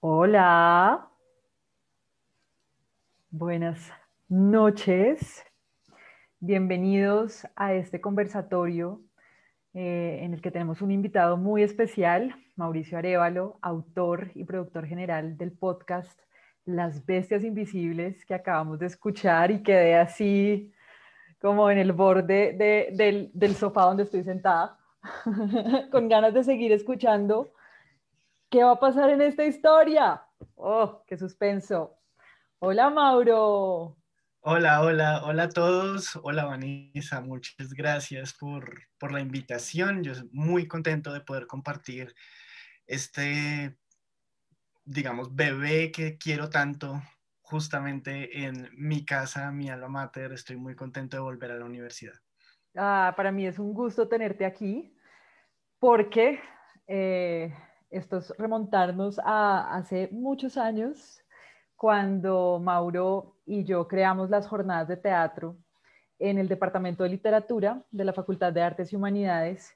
Hola. Buenas noches. Bienvenidos a este conversatorio eh, en el que tenemos un invitado muy especial, Mauricio Arevalo, autor y productor general del podcast Las Bestias Invisibles que acabamos de escuchar y quedé así como en el borde del sofá donde estoy sentada, con ganas de seguir escuchando ¿Qué va a pasar en esta historia? ¡Oh, qué suspenso! Hola, Mauro. Hola, hola, hola a todos. Hola, Vanessa. Muchas gracias por, la invitación. Yo estoy muy contento de poder compartir este, digamos, bebé que quiero tanto justamente en mi casa, mi alma mater. Estoy muy contento de volver a la universidad. Ah, para mí es un gusto tenerte aquí porque eh, esto es remontarnos a hace muchos años, cuando Mauro y yo creamos las jornadas de teatro en el Departamento de Literatura de la Facultad de Artes y Humanidades,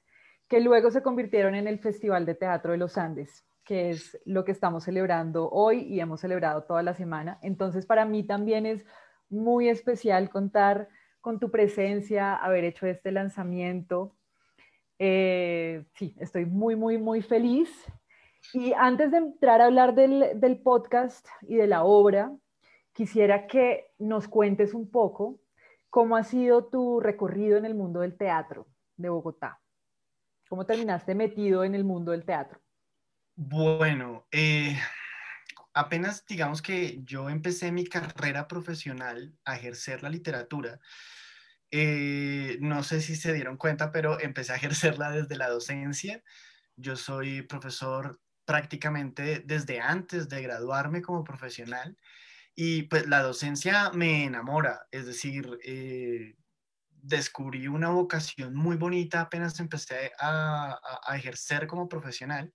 que luego se convirtieron en el Festival de Teatro de los Andes, que es lo que estamos celebrando hoy y hemos celebrado toda la semana. Entonces, para mí también es muy especial contar con tu presencia, haber hecho este lanzamiento. Eh, sí, estoy muy, muy, muy feliz y antes de entrar a hablar del, podcast y de la obra, quisiera que nos cuentes un poco cómo ha sido tu recorrido en el mundo del teatro de Bogotá. ¿Cómo terminaste metido en el mundo del teatro? Bueno, eh, apenas digamos que yo empecé mi carrera profesional a ejercer la literatura. Eh, no sé si se dieron cuenta, pero empecé a ejercerla desde la docencia. Yo soy profesor prácticamente desde antes de graduarme como profesional y pues la docencia me enamora, es decir, eh, descubrí una vocación muy bonita apenas empecé a, ejercer como profesional.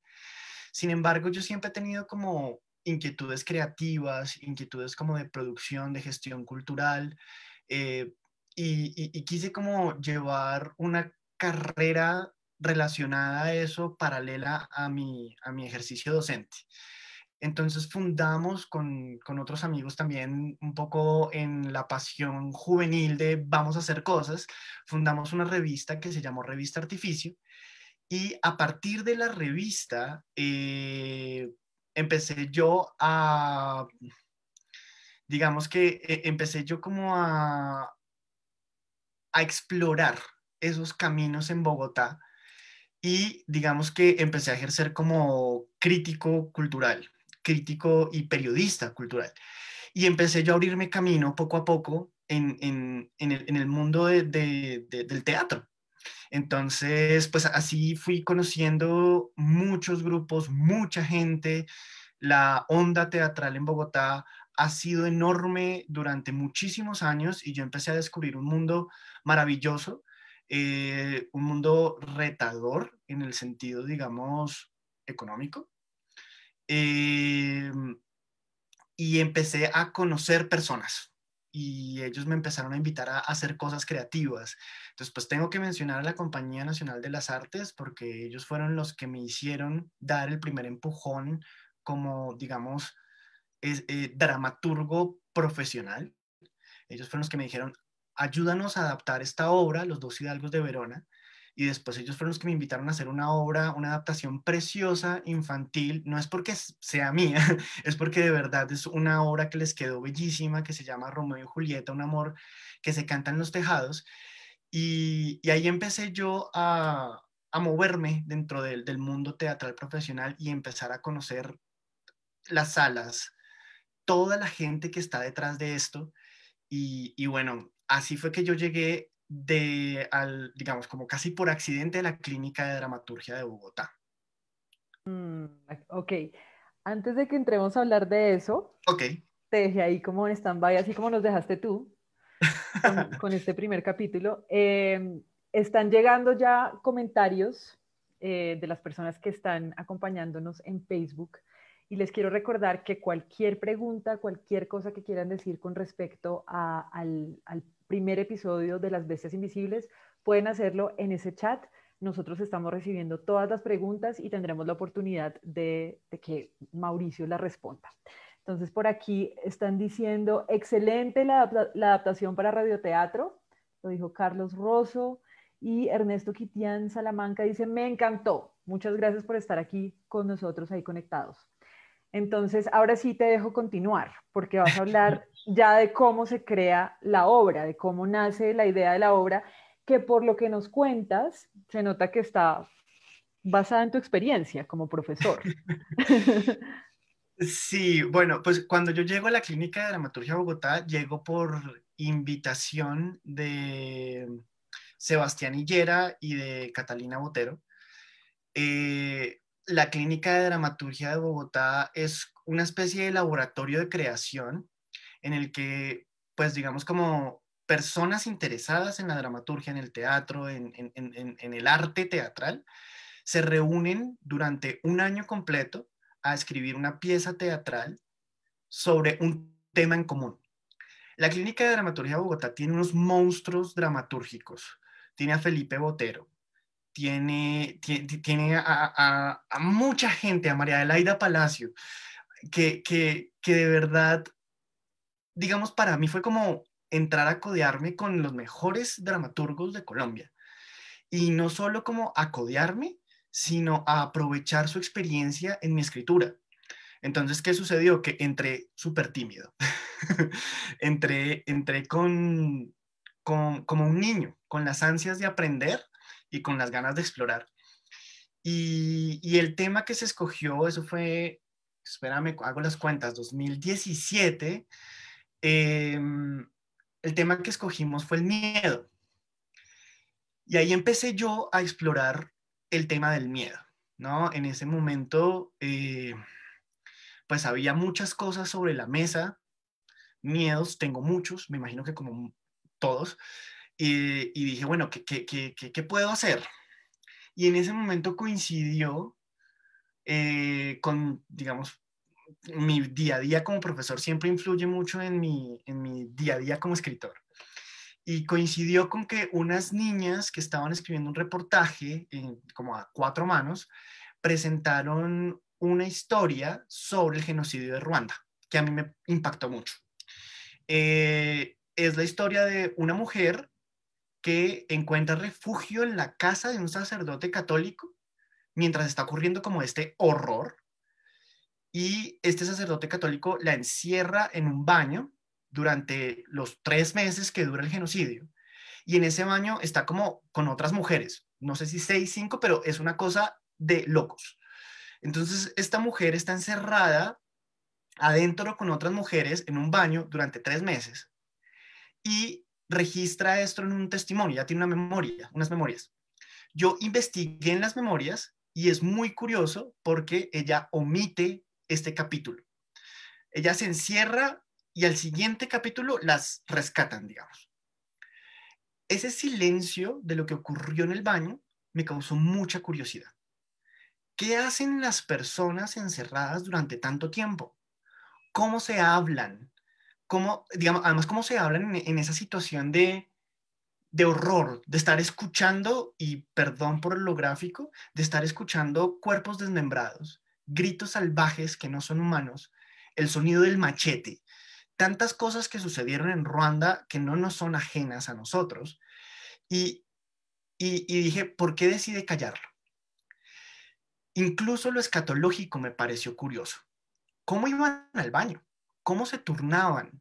Sin embargo, yo siempre he tenido como inquietudes creativas, inquietudes como de producción, de gestión cultural, eh, y, y, quise como llevar una carrera relacionada a eso, paralela a mi, a mi ejercicio docente. Entonces fundamos con, otros amigos también un poco en la pasión juvenil de vamos a hacer cosas, fundamos una revista que se llamó Revista Artificio y a partir de la revista eh, empecé yo a, digamos que e, empecé yo como a, a explorar esos caminos en Bogotá y digamos que empecé a ejercer como crítico cultural, crítico y periodista cultural. Y empecé yo a abrirme camino poco a poco en, el, mundo del teatro. Entonces, pues así fui conociendo muchos grupos, mucha gente. La onda teatral en Bogotá ha sido enorme durante muchísimos años y yo empecé a descubrir un mundo maravilloso eh, un mundo retador en el sentido, digamos, económico. Eh, y empecé a conocer personas y ellos me empezaron a invitar a hacer cosas creativas. Entonces, pues tengo que mencionar a la Compañía Nacional de las Artes porque ellos fueron los que me hicieron dar el primer empujón como, digamos, eh, dramaturgo profesional. Ellos fueron los que me dijeron, ayúdanos a adaptar esta obra, Los dos hidalgos de Verona, y después ellos fueron los que me invitaron a hacer una obra, una adaptación preciosa, infantil, no es porque sea mía, es porque de verdad es una obra que les quedó bellísima, que se llama Romeo y Julieta, un amor que se canta en los tejados, y, ahí empecé yo a, moverme dentro del mundo teatral profesional y empezar a conocer las salas, toda la gente que está detrás de esto, y, bueno, así fue que yo llegué de, al, digamos, como casi por accidente a la clínica de dramaturgia de Bogotá. Mm, ok, antes de que entremos a hablar de eso, okay. te dejé ahí como en stand-by, así como nos dejaste tú con, este primer capítulo. Em, están llegando ya comentarios eh, de las personas que están acompañándonos en Facebook. Y les quiero recordar que cualquier pregunta, cualquier cosa que quieran decir con respecto a, al, al primer episodio de Las Bestias Invisibles, pueden hacerlo en ese chat. Nosotros estamos recibiendo todas las preguntas y tendremos la oportunidad de, que Mauricio las responda. Entonces, por aquí están diciendo, excelente la, adaptación para radioteatro, lo dijo Carlos Rosso, y Ernesto Quitián Salamanca dice, me encantó, muchas gracias por estar aquí con nosotros ahí conectados. Entonces, ahora sí te dejo continuar, porque vas a hablar ya de cómo se crea la obra, de cómo nace la idea de la obra, que por lo que nos cuentas, se nota que está basada en tu experiencia como profesor. Sí, bueno, pues cuando yo llego a la Clínica de Dramaturgia Bogotá, llego por invitación de Sebastián Higuera y de Catalina Botero. Eh, la Clínica de Dramaturgia de Bogotá es una especie de laboratorio de creación en el que, pues digamos como personas interesadas en la dramaturgia, en el teatro, en, el arte teatral, se reúnen durante un año completo a escribir una pieza teatral sobre un tema en común. La Clínica de Dramaturgia de Bogotá tiene unos monstruos dramatúrgicos. Tiene a Felipe Botero, tiene, tiene, a, mucha gente, a María Adelaida Palacio, que, que, de verdad, digamos, para mí fue como entrar a codearme con los mejores dramaturgos de Colombia. Y no solo como a codearme, sino a aprovechar su experiencia en mi escritura. Entonces, ¿qué sucedió? Que entré súper tímido. entré entré con, como un niño, con las ansias de aprender y con las ganas de explorar. Y, el tema que se escogió, eso fue, espérame, hago las cuentas, 2017, em, el tema que escogimos fue el miedo. Y ahí empecé yo a explorar el tema del miedo, ¿no? En ese momento, eh, pues había muchas cosas sobre la mesa, miedos, tengo muchos, me imagino que como todos, eh, y, dije, bueno, ¿qué qué, qué qué, puedo hacer? Y en ese momento coincidió eh, con, digamos, mi día a día como profesor siempre influye mucho en mi, en mi día a día como escritor. Y coincidió con que unas niñas que estaban escribiendo un reportaje, en, como a cuatro manos, presentaron una historia sobre el genocidio de Ruanda, que a mí me impactó mucho. Eh, es la historia de una mujer que encuentra refugio en la casa de un sacerdote católico mientras está ocurriendo como este horror. Y este sacerdote católico la encierra en un baño durante los tres meses que dura el genocidio. Y en ese baño está como con otras mujeres, no sé si seis, cinco, pero es una cosa de locos. Entonces, esta mujer está encerrada adentro con otras mujeres en un baño durante tres meses. Y registra esto en un testimonio, ya tiene una memoria, unas memorias. Yo investigué en las memorias y es muy curioso porque ella omite este capítulo. Ella se encierra y al siguiente capítulo las rescatan, digamos. Ese silencio de lo que ocurrió en el baño me causó mucha curiosidad. ¿Qué hacen las personas encerradas durante tanto tiempo? ¿Cómo se hablan? cómo, digamos, además cómo se hablan en, esa situación de, horror, de estar escuchando, y perdón por lo gráfico, de estar escuchando cuerpos desmembrados, gritos salvajes que no son humanos, el sonido del machete, tantas cosas que sucedieron en Ruanda que no nos son ajenas a nosotros. y, y dije, ¿por qué decide callarlo? Incluso lo escatológico me pareció curioso. ¿Cómo iban al baño? cómo se turnaban.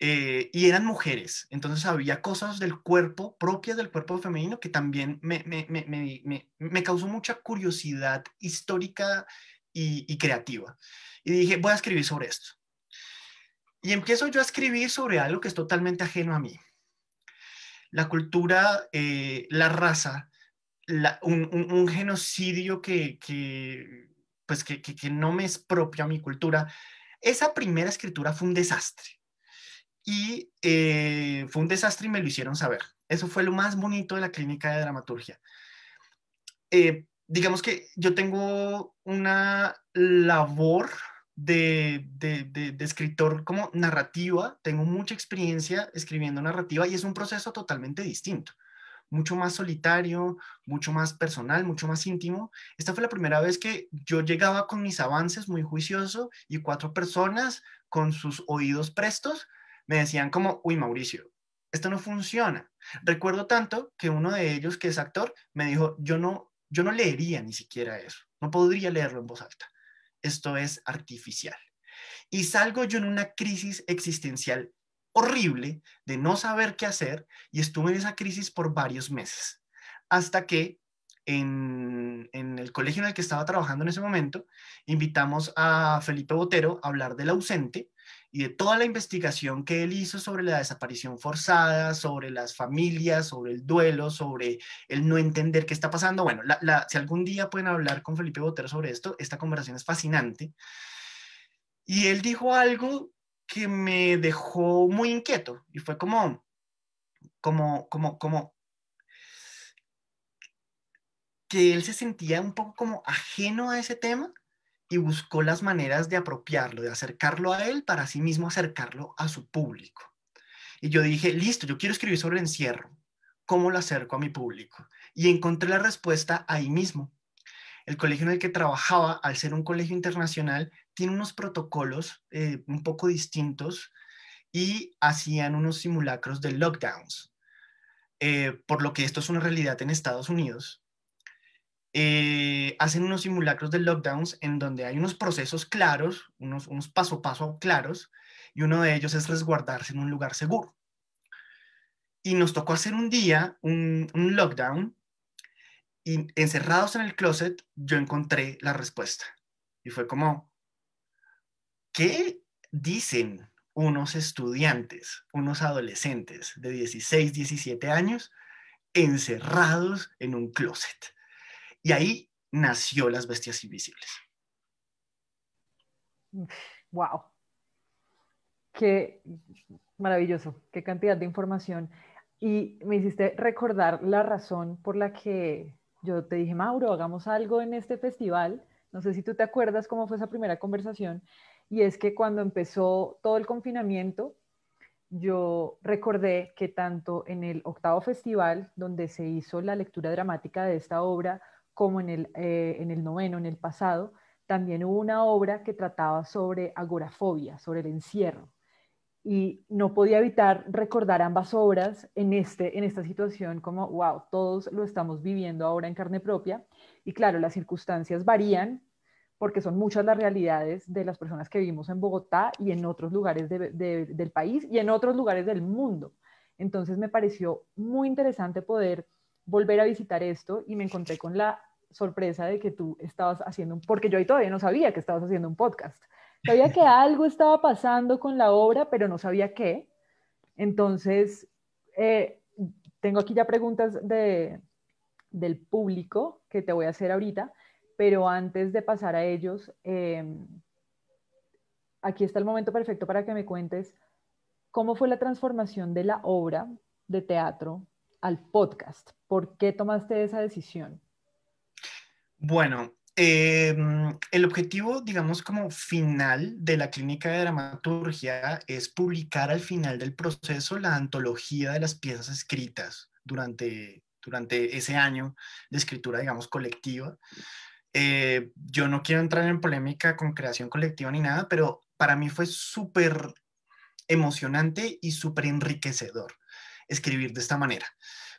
Eh, y eran mujeres, entonces había cosas del cuerpo, propias del cuerpo femenino, que también me, me, me, me causó mucha curiosidad histórica y, creativa. Y dije, voy a escribir sobre esto. Y empiezo yo a escribir sobre algo que es totalmente ajeno a mí. La cultura, eh, la raza, un, un, genocidio que, que pues que, que, que, no me es propio a mi cultura, esa primera escritura fue un desastre y eh, fue un desastre y me lo hicieron saber. Eso fue lo más bonito de la clínica de dramaturgia. Eh, digamos que yo tengo una labor de, escritor como narrativa, tengo mucha experiencia escribiendo narrativa y es un proceso totalmente distinto mucho más solitario, mucho más personal, mucho más íntimo. Esta fue la primera vez que yo llegaba con mis avances muy juicioso y cuatro personas con sus oídos prestos me decían como, uy Mauricio, esto no funciona. Recuerdo tanto que uno de ellos, que es actor, me dijo, yo no, yo no leería ni siquiera eso, no podría leerlo en voz alta. Esto es artificial. Y salgo yo en una crisis existencial horrible de no saber qué hacer y estuve en esa crisis por varios meses, hasta que en, el colegio en el que estaba trabajando en ese momento, invitamos a Felipe Botero a hablar del ausente y de toda la investigación que él hizo sobre la desaparición forzada, sobre las familias, sobre el duelo, sobre el no entender qué está pasando. Bueno, si algún día pueden hablar con Felipe Botero sobre esto, esta conversación es fascinante. Y él dijo algo que me dejó muy inquieto y fue como, como, como, como, que él se sentía un poco como ajeno a ese tema y buscó las maneras de apropiarlo, de acercarlo a él para sí mismo acercarlo a su público. Y yo dije, listo, yo quiero escribir sobre el encierro, ¿cómo lo acerco a mi público? Y encontré la respuesta ahí mismo. El colegio en el que trabajaba, al ser un colegio internacional, tiene unos protocolos eh, un poco distintos y hacían unos simulacros de lockdowns, eh, por lo que esto es una realidad en Estados Unidos. Eh, hacen unos simulacros de lockdowns en donde hay unos procesos claros, unos, paso a paso claros, y uno de ellos es resguardarse en un lugar seguro. Y nos tocó hacer un día un, un lockdown y encerrados en el closet yo encontré la respuesta. Y fue como, ¿Qué dicen unos estudiantes, unos adolescentes de 16, 17 años encerrados en un closet? Y ahí nació Las Bestias Invisibles. ¡Wow! Qué maravilloso, qué cantidad de información. Y me hiciste recordar la razón por la que yo te dije, Mauro, hagamos algo en este festival. No sé si tú te acuerdas cómo fue esa primera conversación y es que cuando empezó todo el confinamiento, yo recordé que tanto en el octavo festival, donde se hizo la lectura dramática de esta obra, como eh, en el, noveno, en el pasado, también hubo una obra que trataba sobre agorafobia, sobre el encierro. Y no podía evitar recordar ambas obras en, este, en esta situación como, wow, todos lo estamos viviendo ahora en carne propia. Y claro, las circunstancias varían, porque son muchas las realidades de las personas que vivimos en Bogotá y en otros lugares del país y en otros lugares del mundo. Entonces me pareció muy interesante poder volver a visitar esto y me encontré con la sorpresa de que tú estabas haciendo, un, porque yo ahí todavía no sabía que estabas haciendo un podcast. Sabía que algo estaba pasando con la obra, pero no sabía qué. Entonces, eh, tengo aquí ya preguntas del público que te voy a hacer ahorita, pero antes de pasar a ellos, em, aquí está el momento perfecto para que me cuentes cómo fue la transformación de la obra de teatro al podcast. ¿Por qué tomaste esa decisión? Bueno, em, el objetivo, digamos, como final de la clínica de dramaturgia es publicar al final del proceso la antología de las piezas escritas durante, durante ese año de escritura, digamos, colectiva. Eh, yo no quiero entrar en polémica con creación colectiva ni nada, pero para mí fue súper emocionante y súper enriquecedor escribir de esta manera.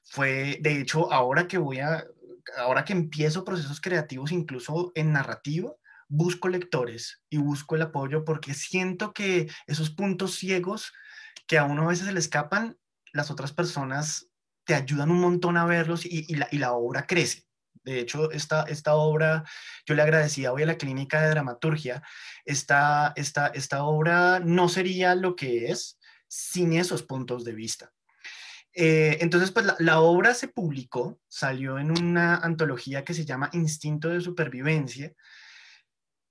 Fue, de hecho, ahora que voy a, ahora que empiezo procesos creativos, incluso en narrativa, busco lectores y busco el apoyo porque siento que esos puntos ciegos que a uno a veces le escapan, las otras personas te ayudan un montón a verlos y la obra crece. De hecho, esta, esta obra, yo le agradecía hoy a la Clínica de Dramaturgia, esta, esta obra no sería lo que es sin esos puntos de vista. Eh, entonces, pues la, obra se publicó, salió en una antología que se llama Instinto de Supervivencia.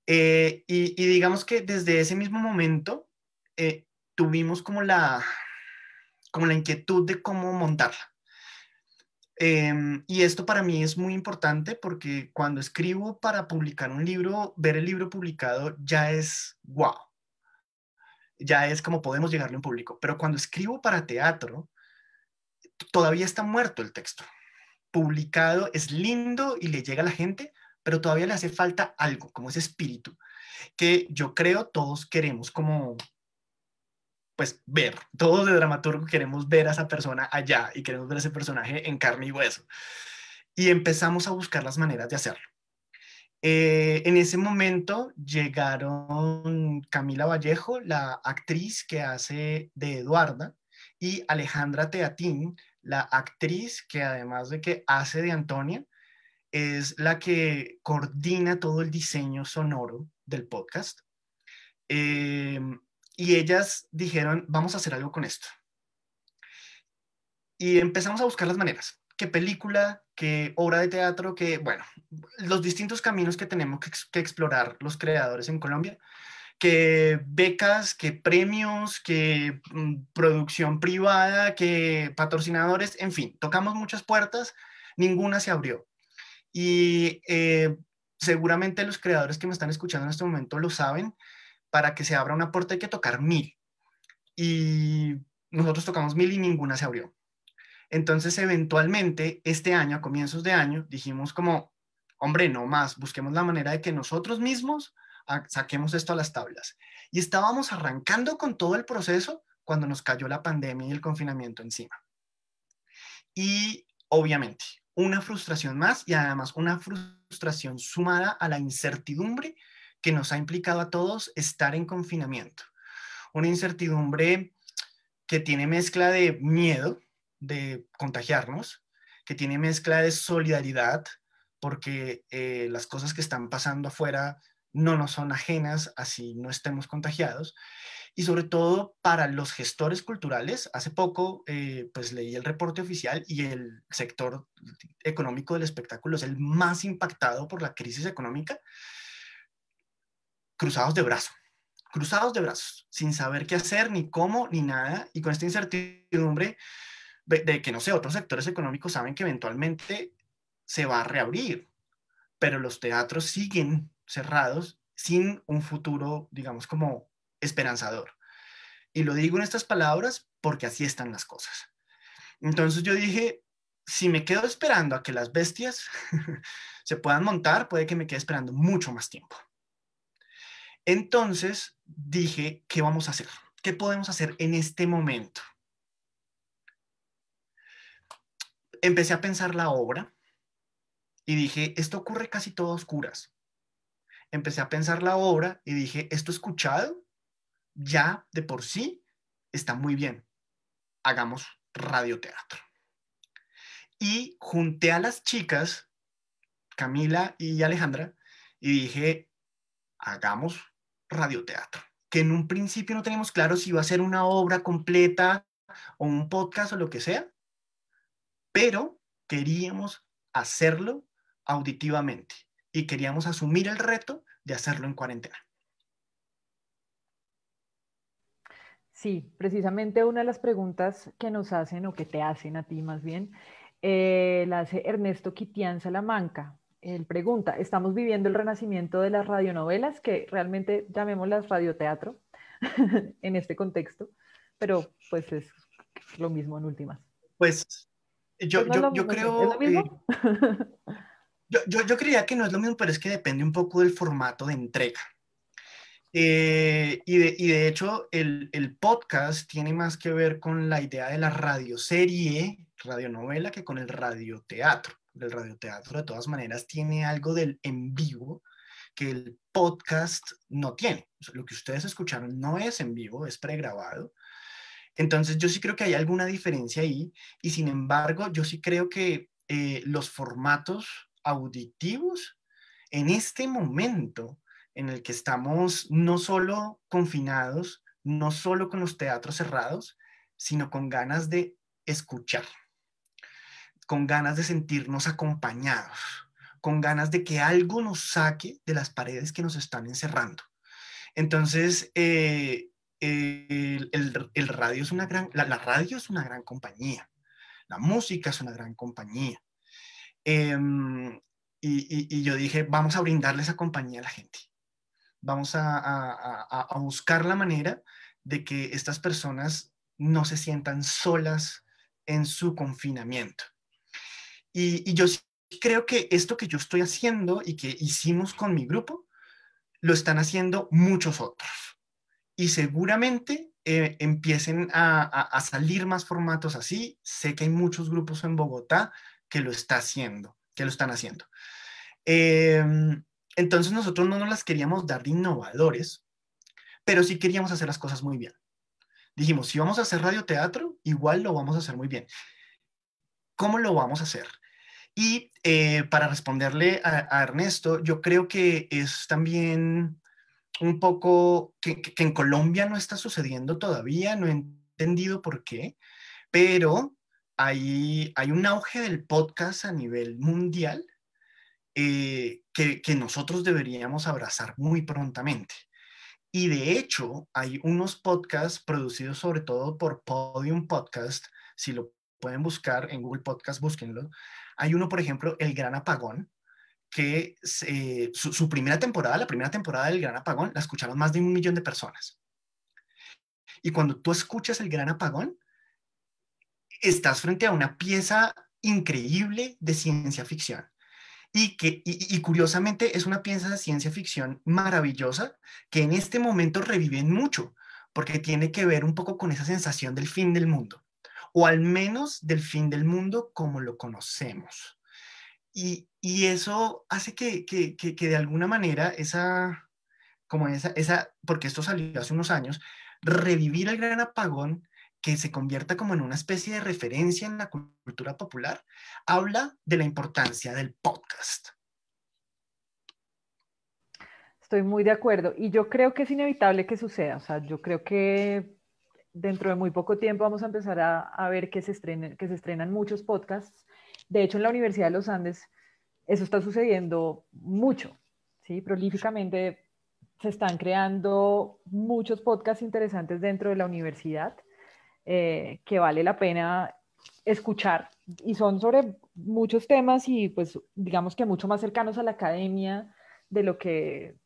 Eh, y, digamos que desde ese mismo momento eh, tuvimos como la, como la inquietud de cómo montarla. Em, y esto para mí es muy importante porque cuando escribo para publicar un libro, ver el libro publicado ya es wow. Ya es como podemos llegarle a un público. Pero cuando escribo para teatro, todavía está muerto el texto. Publicado es lindo y le llega a la gente, pero todavía le hace falta algo, como ese espíritu que yo creo todos queremos como pues ver, todos de dramaturgo queremos ver a esa persona allá y queremos ver ese personaje en carne y hueso. Y empezamos a buscar las maneras de hacerlo. Eh, en ese momento llegaron Camila Vallejo, la actriz que hace de Eduarda, y Alejandra Teatín, la actriz que además de que hace de Antonia, es la que coordina todo el diseño sonoro del podcast. Eh, y ellas dijeron, vamos a hacer algo con esto. Y empezamos a buscar las maneras. ¿Qué película? ¿Qué obra de teatro? qué bueno, los distintos caminos que tenemos que, explorar los creadores en Colombia ¿Qué becas, ¿Qué premios, ¿Qué mm, producción privada, ¿Qué patrocinadores, en fin, tocamos muchas puertas, ninguna se abrió. Y eh, seguramente los creadores que me están escuchando en este momento lo saben, para que se abra una puerta hay que tocar mil. Y nosotros tocamos mil y ninguna se abrió. Entonces, eventualmente, este año, a comienzos de año, dijimos como, hombre, no más, busquemos la manera de que nosotros mismos saquemos esto a las tablas. Y estábamos arrancando con todo el proceso cuando nos cayó la pandemia y el confinamiento encima. Y obviamente, una frustración más y además una frustración sumada a la incertidumbre que nos ha implicado a todos estar en confinamiento. Una incertidumbre que tiene mezcla de miedo de contagiarnos, que tiene mezcla de solidaridad, porque eh, las cosas que están pasando afuera no nos son ajenas, así no estemos contagiados. Y sobre todo para los gestores culturales, hace poco eh, pues leí el reporte oficial y el sector económico del espectáculo es el más impactado por la crisis económica cruzados de brazos, cruzados de brazos, sin saber qué hacer, ni cómo, ni nada, y con esta incertidumbre de, de que, no sé, otros sectores económicos saben que eventualmente se va a reabrir, pero los teatros siguen cerrados sin un futuro, digamos, como esperanzador. Y lo digo en estas palabras porque así están las cosas. Entonces yo dije, si me quedo esperando a que las bestias se puedan montar, puede que me quede esperando mucho más tiempo. Entonces dije, ¿qué vamos a hacer? ¿Qué podemos hacer en este momento? Empecé a pensar la obra y dije, esto ocurre casi todo a oscuras. Empecé a pensar la obra y dije, esto escuchado ya de por sí está muy bien. Hagamos radioteatro. Y junté a las chicas, Camila y Alejandra, y dije, hagamos radioteatro, que en un principio no teníamos claro si iba a ser una obra completa o un podcast o lo que sea, pero queríamos hacerlo auditivamente y queríamos asumir el reto de hacerlo en cuarentena. Sí, precisamente una de las preguntas que nos hacen o que te hacen a ti más bien, eh, la hace Ernesto Quitian Salamanca pregunta, estamos viviendo el renacimiento de las radionovelas, que realmente llamémoslas radioteatro en este contexto, pero pues es lo mismo en últimas. Pues yo, creo... yo, creía que no es lo mismo, pero es que depende un poco del formato de entrega. Eh, y, de, hecho, el, el podcast tiene más que ver con la idea de la radioserie, radionovela, que con el radioteatro el radioteatro de todas maneras tiene algo del en vivo que el podcast no tiene. lo que ustedes escucharon no es en vivo, es pregrabado. Entonces yo sí creo que hay alguna diferencia ahí y sin embargo yo sí creo que eh, los formatos auditivos en este momento en el que estamos no solo confinados, no solo con los teatros cerrados, sino con ganas de escuchar con ganas de sentirnos acompañados, con ganas de que algo nos saque de las paredes que nos están encerrando. Entonces, eh, el, radio es la, radio es una gran compañía, la música es una gran compañía. Em, y, yo dije, vamos a brindarles esa compañía a la gente, vamos a buscar la manera de que estas personas no se sientan solas en su confinamiento. Y, yo creo que esto que yo estoy haciendo y que hicimos con mi grupo, lo están haciendo muchos otros. Y seguramente eh, empiecen a, salir más formatos así. Sé que hay muchos grupos en Bogotá que lo, está haciendo, que lo están haciendo. Em, entonces nosotros no nos las queríamos dar de innovadores, pero sí queríamos hacer las cosas muy bien. Dijimos, si vamos a hacer radioteatro, igual lo vamos a hacer muy bien. ¿Cómo lo vamos a hacer? Y eh, para responderle a, Ernesto, yo creo que es también un poco que, en Colombia no está sucediendo todavía, no he entendido por qué, pero hay, hay un auge del podcast a nivel mundial eh, que, que nosotros deberíamos abrazar muy prontamente. Y de hecho, hay unos podcasts producidos sobre todo por Podium Podcast, si lo pueden buscar en Google Podcast, búsquenlo, hay uno, por ejemplo, El Gran Apagón, que eh, su, primera temporada, la primera temporada del Gran Apagón, la escucharon más de un millón de personas. Y cuando tú escuchas El Gran Apagón, estás frente a una pieza increíble de ciencia ficción. Y, que, y curiosamente es una pieza de ciencia ficción maravillosa que en este momento reviven mucho, porque tiene que ver un poco con esa sensación del fin del mundo o al menos del fin del mundo como lo conocemos. Y, eso hace que, de alguna manera esa, como esa, esa, porque esto salió hace unos años, revivir el gran apagón que se convierta como en una especie de referencia en la cultura popular, habla de la importancia del podcast. Estoy muy de acuerdo y yo creo que es inevitable que suceda, o sea, yo creo que dentro de muy poco tiempo vamos a empezar a, ver que se, que se estrenan muchos podcasts. De hecho, en la Universidad de los Andes eso está sucediendo mucho, ¿sí? Prolíficamente se están creando muchos podcasts interesantes dentro de la universidad eh, que vale la pena escuchar y son sobre muchos temas y pues digamos que mucho más cercanos a la academia de lo que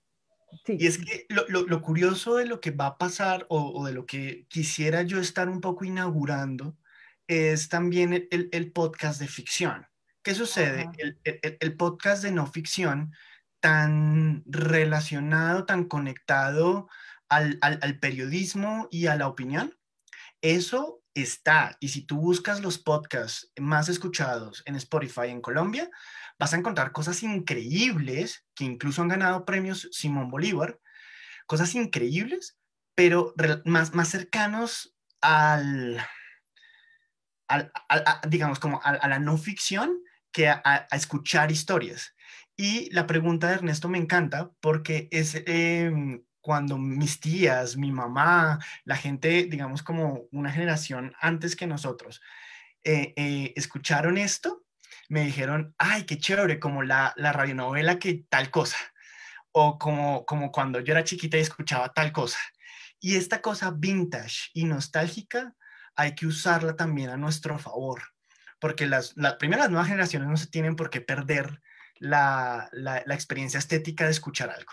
y es que lo, curioso de lo que va a pasar o, de lo que quisiera yo estar un poco inaugurando es también el, podcast de ficción. ¿Qué sucede? El, podcast de no ficción tan relacionado, tan conectado al periodismo y a la opinión, eso está. Y si tú buscas los podcasts más escuchados en Spotify en Colombia, vas a encontrar cosas increíbles que incluso han ganado premios Simón Bolívar, cosas increíbles, pero más, más cercanos al, a, digamos, como a, la no ficción que a, escuchar historias. Y la pregunta de Ernesto me encanta porque es em, cuando mis tías, mi mamá, la gente, digamos, como una generación antes que nosotros, eh, eh, escucharon esto me dijeron, ay, qué chévere, como la, la radionovela que tal cosa, o como, como cuando yo era chiquita y escuchaba tal cosa. Y esta cosa vintage y nostálgica hay que usarla también a nuestro favor, porque las, las primeras nuevas generaciones no se tienen por qué perder la experiencia estética de escuchar algo.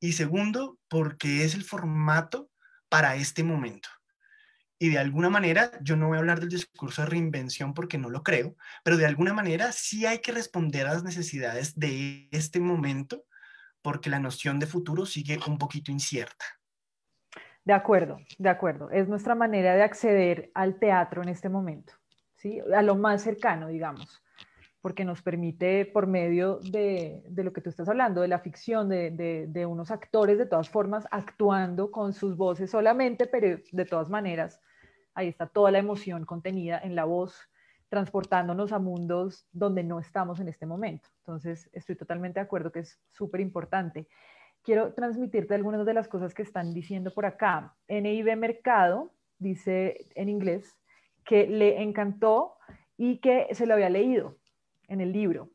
Y segundo, porque es el formato para este momento y de alguna manera, yo no voy a hablar del discurso de reinvención porque no lo creo, pero de alguna manera sí hay que responder a las necesidades de este momento porque la noción de futuro sigue un poquito incierta. De acuerdo, de acuerdo. Es nuestra manera de acceder al teatro en este momento, ¿sí? a lo más cercano, digamos, porque nos permite, por medio de, de lo que tú estás hablando, de la ficción, de, de unos actores de todas formas actuando con sus voces solamente, pero de todas maneras, ahí está toda la emoción contenida en la voz, transportándonos a mundos donde no estamos en este momento. Entonces, estoy totalmente de acuerdo que es súper importante. Quiero transmitirte algunas de las cosas que están diciendo por acá. NIB Mercado dice en inglés que le encantó y que se lo había leído en el libro.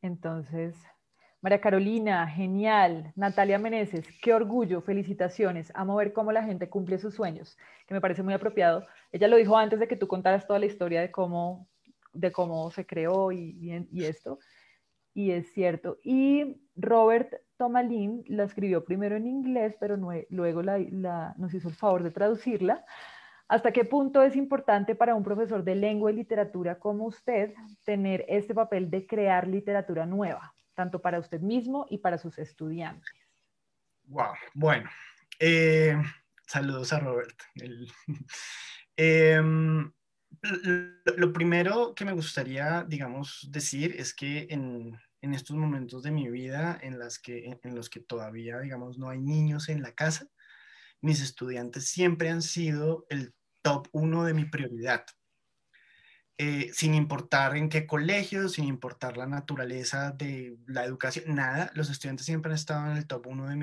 Entonces, María Carolina, genial. Natalia Meneses, qué orgullo, felicitaciones. Amo ver cómo la gente cumple sus sueños, que me parece muy apropiado. Ella lo dijo antes de que tú contaras toda la historia de cómo, de cómo se creó y, esto. Y es cierto. Y Robert Tomalín la escribió primero en inglés, pero luego nos hizo el favor de traducirla. ¿Hasta qué punto es importante para un profesor de lengua y literatura como usted tener este papel de crear literatura nueva? tanto para usted mismo y para sus estudiantes. Wow, bueno, eh, saludos a Robert. Em, lo, primero que me gustaría, digamos, decir es que en, estos momentos de mi vida en, las que, en los que todavía, digamos, no hay niños en la casa, mis estudiantes siempre han sido el top uno de mi prioridad. Eh, sin importar en qué colegio, sin importar la naturaleza de la educación, nada, los estudiantes siempre han estado en el top uno de,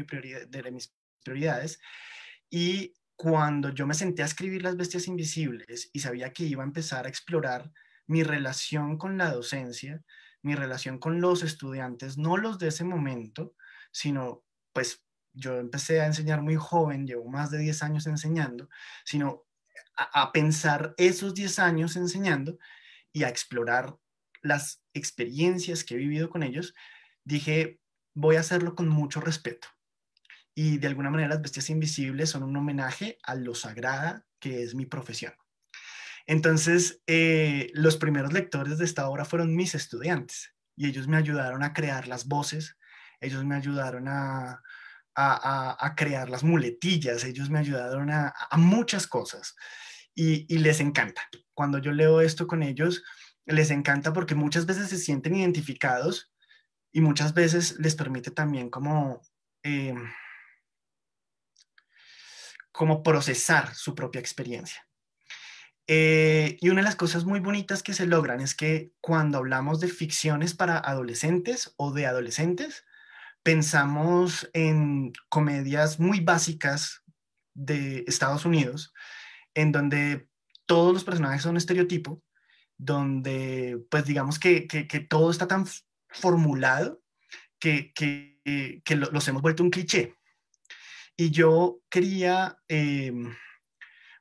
de mis prioridades. Y cuando yo me senté a escribir Las Bestias Invisibles y sabía que iba a empezar a explorar mi relación con la docencia, mi relación con los estudiantes, no los de ese momento, sino pues yo empecé a enseñar muy joven, llevo más de 10 años enseñando, sino a, pensar esos 10 años enseñando y a explorar las experiencias que he vivido con ellos, dije, voy a hacerlo con mucho respeto. Y de alguna manera las bestias invisibles son un homenaje a lo sagrada que es mi profesión. Entonces, eh, los primeros lectores de esta obra fueron mis estudiantes y ellos me ayudaron a crear las voces, ellos me ayudaron a, a, crear las muletillas, ellos me ayudaron a, muchas cosas y, les encanta. Cuando yo leo esto con ellos, les encanta porque muchas veces se sienten identificados y muchas veces les permite también como... Eh, como procesar su propia experiencia. Eh, y una de las cosas muy bonitas que se logran es que cuando hablamos de ficciones para adolescentes o de adolescentes, pensamos en comedias muy básicas de Estados Unidos, en donde todos los personajes son estereotipo, donde pues digamos que, que, todo está tan formulado que, que, los hemos vuelto un cliché. Y yo quería em,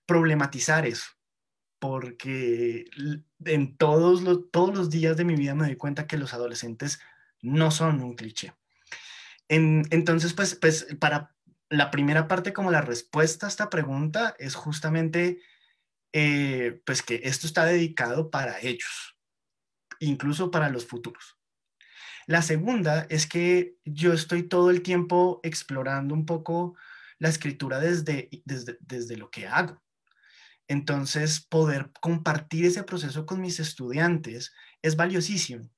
problematizar eso, porque en todos los, todos los días de mi vida me doy cuenta que los adolescentes no son un cliché entonces, pues, pues, para la primera parte como la respuesta a esta pregunta es justamente eh, pues que esto está dedicado para ellos, incluso para los futuros. La segunda es que yo estoy todo el tiempo explorando un poco la escritura desde, desde lo que hago. Entonces, poder compartir ese proceso con mis estudiantes es valiosísimo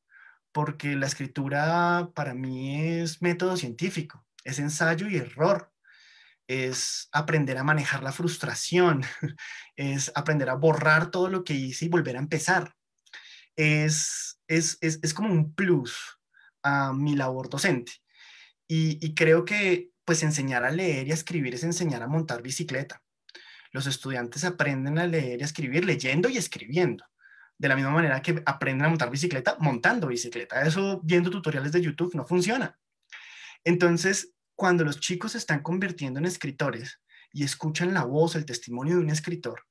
porque la escritura para mí es método científico, es ensayo y error, es aprender a manejar la frustración, es aprender a borrar todo lo que hice y volver a empezar. Es, es, como un plus a mi labor docente. Y, creo que pues enseñar a leer y a escribir es enseñar a montar bicicleta. Los estudiantes aprenden a leer y a escribir leyendo y escribiendo de la misma manera que aprenden a montar bicicleta montando bicicleta. Eso viendo tutoriales de YouTube no funciona. Entonces, cuando los chicos se están convirtiendo en escritores y escuchan la voz, el testimonio de un escritor,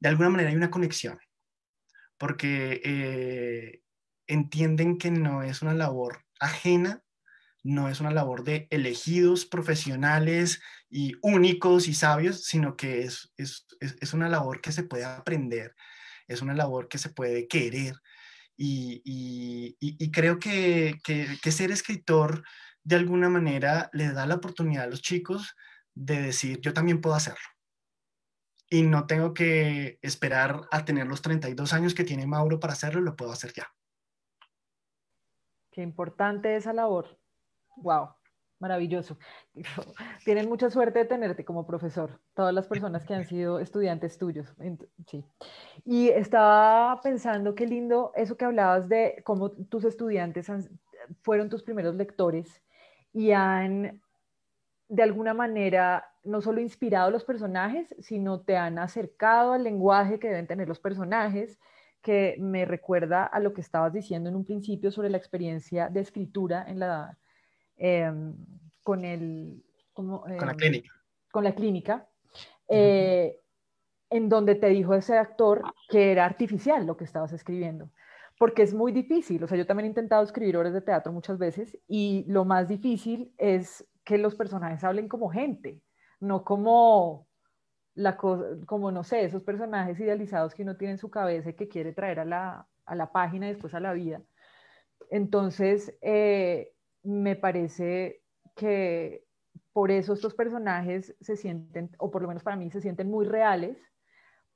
de alguna manera hay una conexión, porque eh, entienden que no es una labor ajena, no es una labor de elegidos profesionales y únicos y sabios, sino que es, es una labor que se puede aprender es una labor que se puede querer. Y, creo que, ser escritor de alguna manera le da la oportunidad a los chicos de decir, yo también puedo hacerlo. Y no tengo que esperar a tener los 32 años que tiene Mauro para hacerlo, lo puedo hacer ya. Qué importante esa labor. Wow. Maravilloso. Tienen mucha suerte de tenerte como profesor, todas las personas que han sido estudiantes tuyos. Sí. Y estaba pensando qué lindo eso que hablabas de cómo tus estudiantes fueron tus primeros lectores y han de alguna manera no solo inspirado a los personajes, sino te han acercado al lenguaje que deben tener los personajes, que me recuerda a lo que estabas diciendo en un principio sobre la experiencia de escritura en la Em, con, el, con la em, clínica. Con la clínica eh, en donde te dijo ese actor que era artificial lo que estabas escribiendo, porque es muy difícil, o sea, yo también he intentado escribir obras de teatro muchas veces y lo más difícil es que los personajes hablen como gente, no como la como no sé, esos personajes idealizados que uno tiene en su cabeza y que quiere traer a la, a la página y después a la vida. Entonces, eh, me parece que por eso estos personajes se sienten, o por lo menos para mí, se sienten muy reales,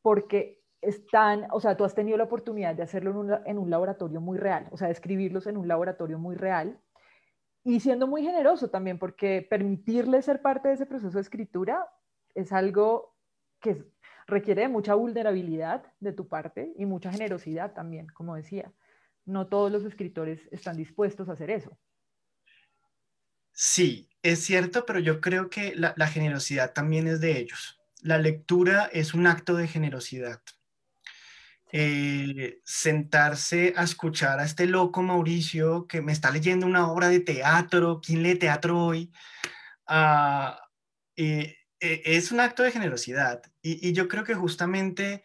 porque están, o sea, tú has tenido la oportunidad de hacerlo en un, en un laboratorio muy real, o sea, de escribirlos en un laboratorio muy real, y siendo muy generoso también, porque permitirles ser parte de ese proceso de escritura es algo que requiere de mucha vulnerabilidad de tu parte y mucha generosidad también, como decía. No todos los escritores están dispuestos a hacer eso. Sí, es cierto, pero yo creo que la, generosidad también es de ellos. La lectura es un acto de generosidad. Eh, sentarse a escuchar a este loco Mauricio que me está leyendo una obra de teatro, ¿quién lee teatro hoy? Ah, eh, eh, es un acto de generosidad y, yo creo que justamente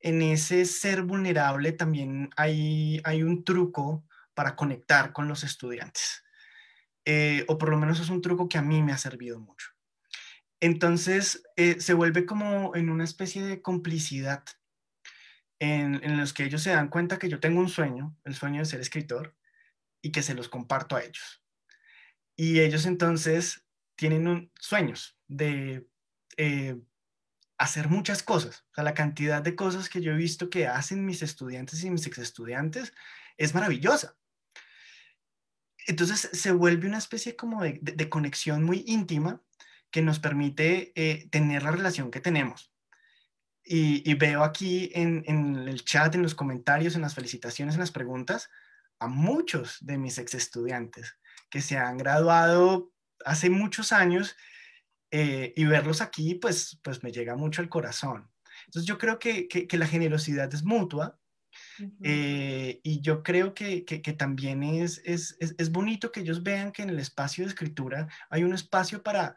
en ese ser vulnerable también hay un truco para conectar con los estudiantes. Eh, o por lo menos es un truco que a mí me ha servido mucho. Entonces eh, se vuelve como en una especie de complicidad en, los que ellos se dan cuenta que yo tengo un sueño, el sueño de ser escritor, y que se los comparto a ellos. Y ellos entonces tienen sueños de eh, hacer muchas cosas. O sea, la cantidad de cosas que yo he visto que hacen mis estudiantes y mis estudiantes es maravillosa. Entonces se vuelve una especie como de, conexión muy íntima que nos permite eh, tener la relación que tenemos. Y, veo aquí en, el chat, en los comentarios, en las felicitaciones, en las preguntas, a muchos de mis ex estudiantes que se han graduado hace muchos años eh, y verlos aquí, pues, pues me llega mucho al corazón. Entonces yo creo que, que la generosidad es mutua eh, y yo creo que, también es, bonito que ellos vean que en el espacio de escritura hay un espacio para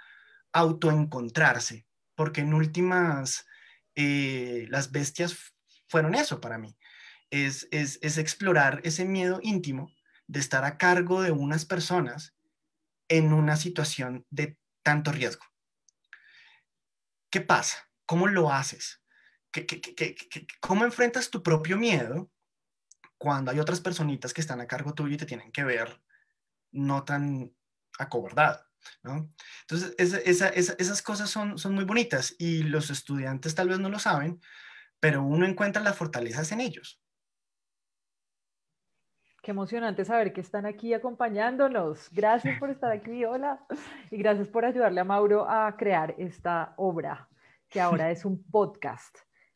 autoencontrarse, porque en últimas eh, las bestias fueron eso para mí. Es, es, explorar ese miedo íntimo de estar a cargo de unas personas en una situación de tanto riesgo. ¿Qué pasa? ¿Cómo lo haces? ¿cómo enfrentas tu propio miedo cuando hay otras personitas que están a cargo tuyo y te tienen que ver no tan acobardado? Entonces, esas cosas son, son muy bonitas y los estudiantes tal vez no lo saben, pero uno encuentra las fortalezas en ellos. Qué emocionante saber que están aquí acompañándonos. Gracias por estar aquí, hola. Y gracias por ayudarle a Mauro a crear esta obra, que ahora es un podcast.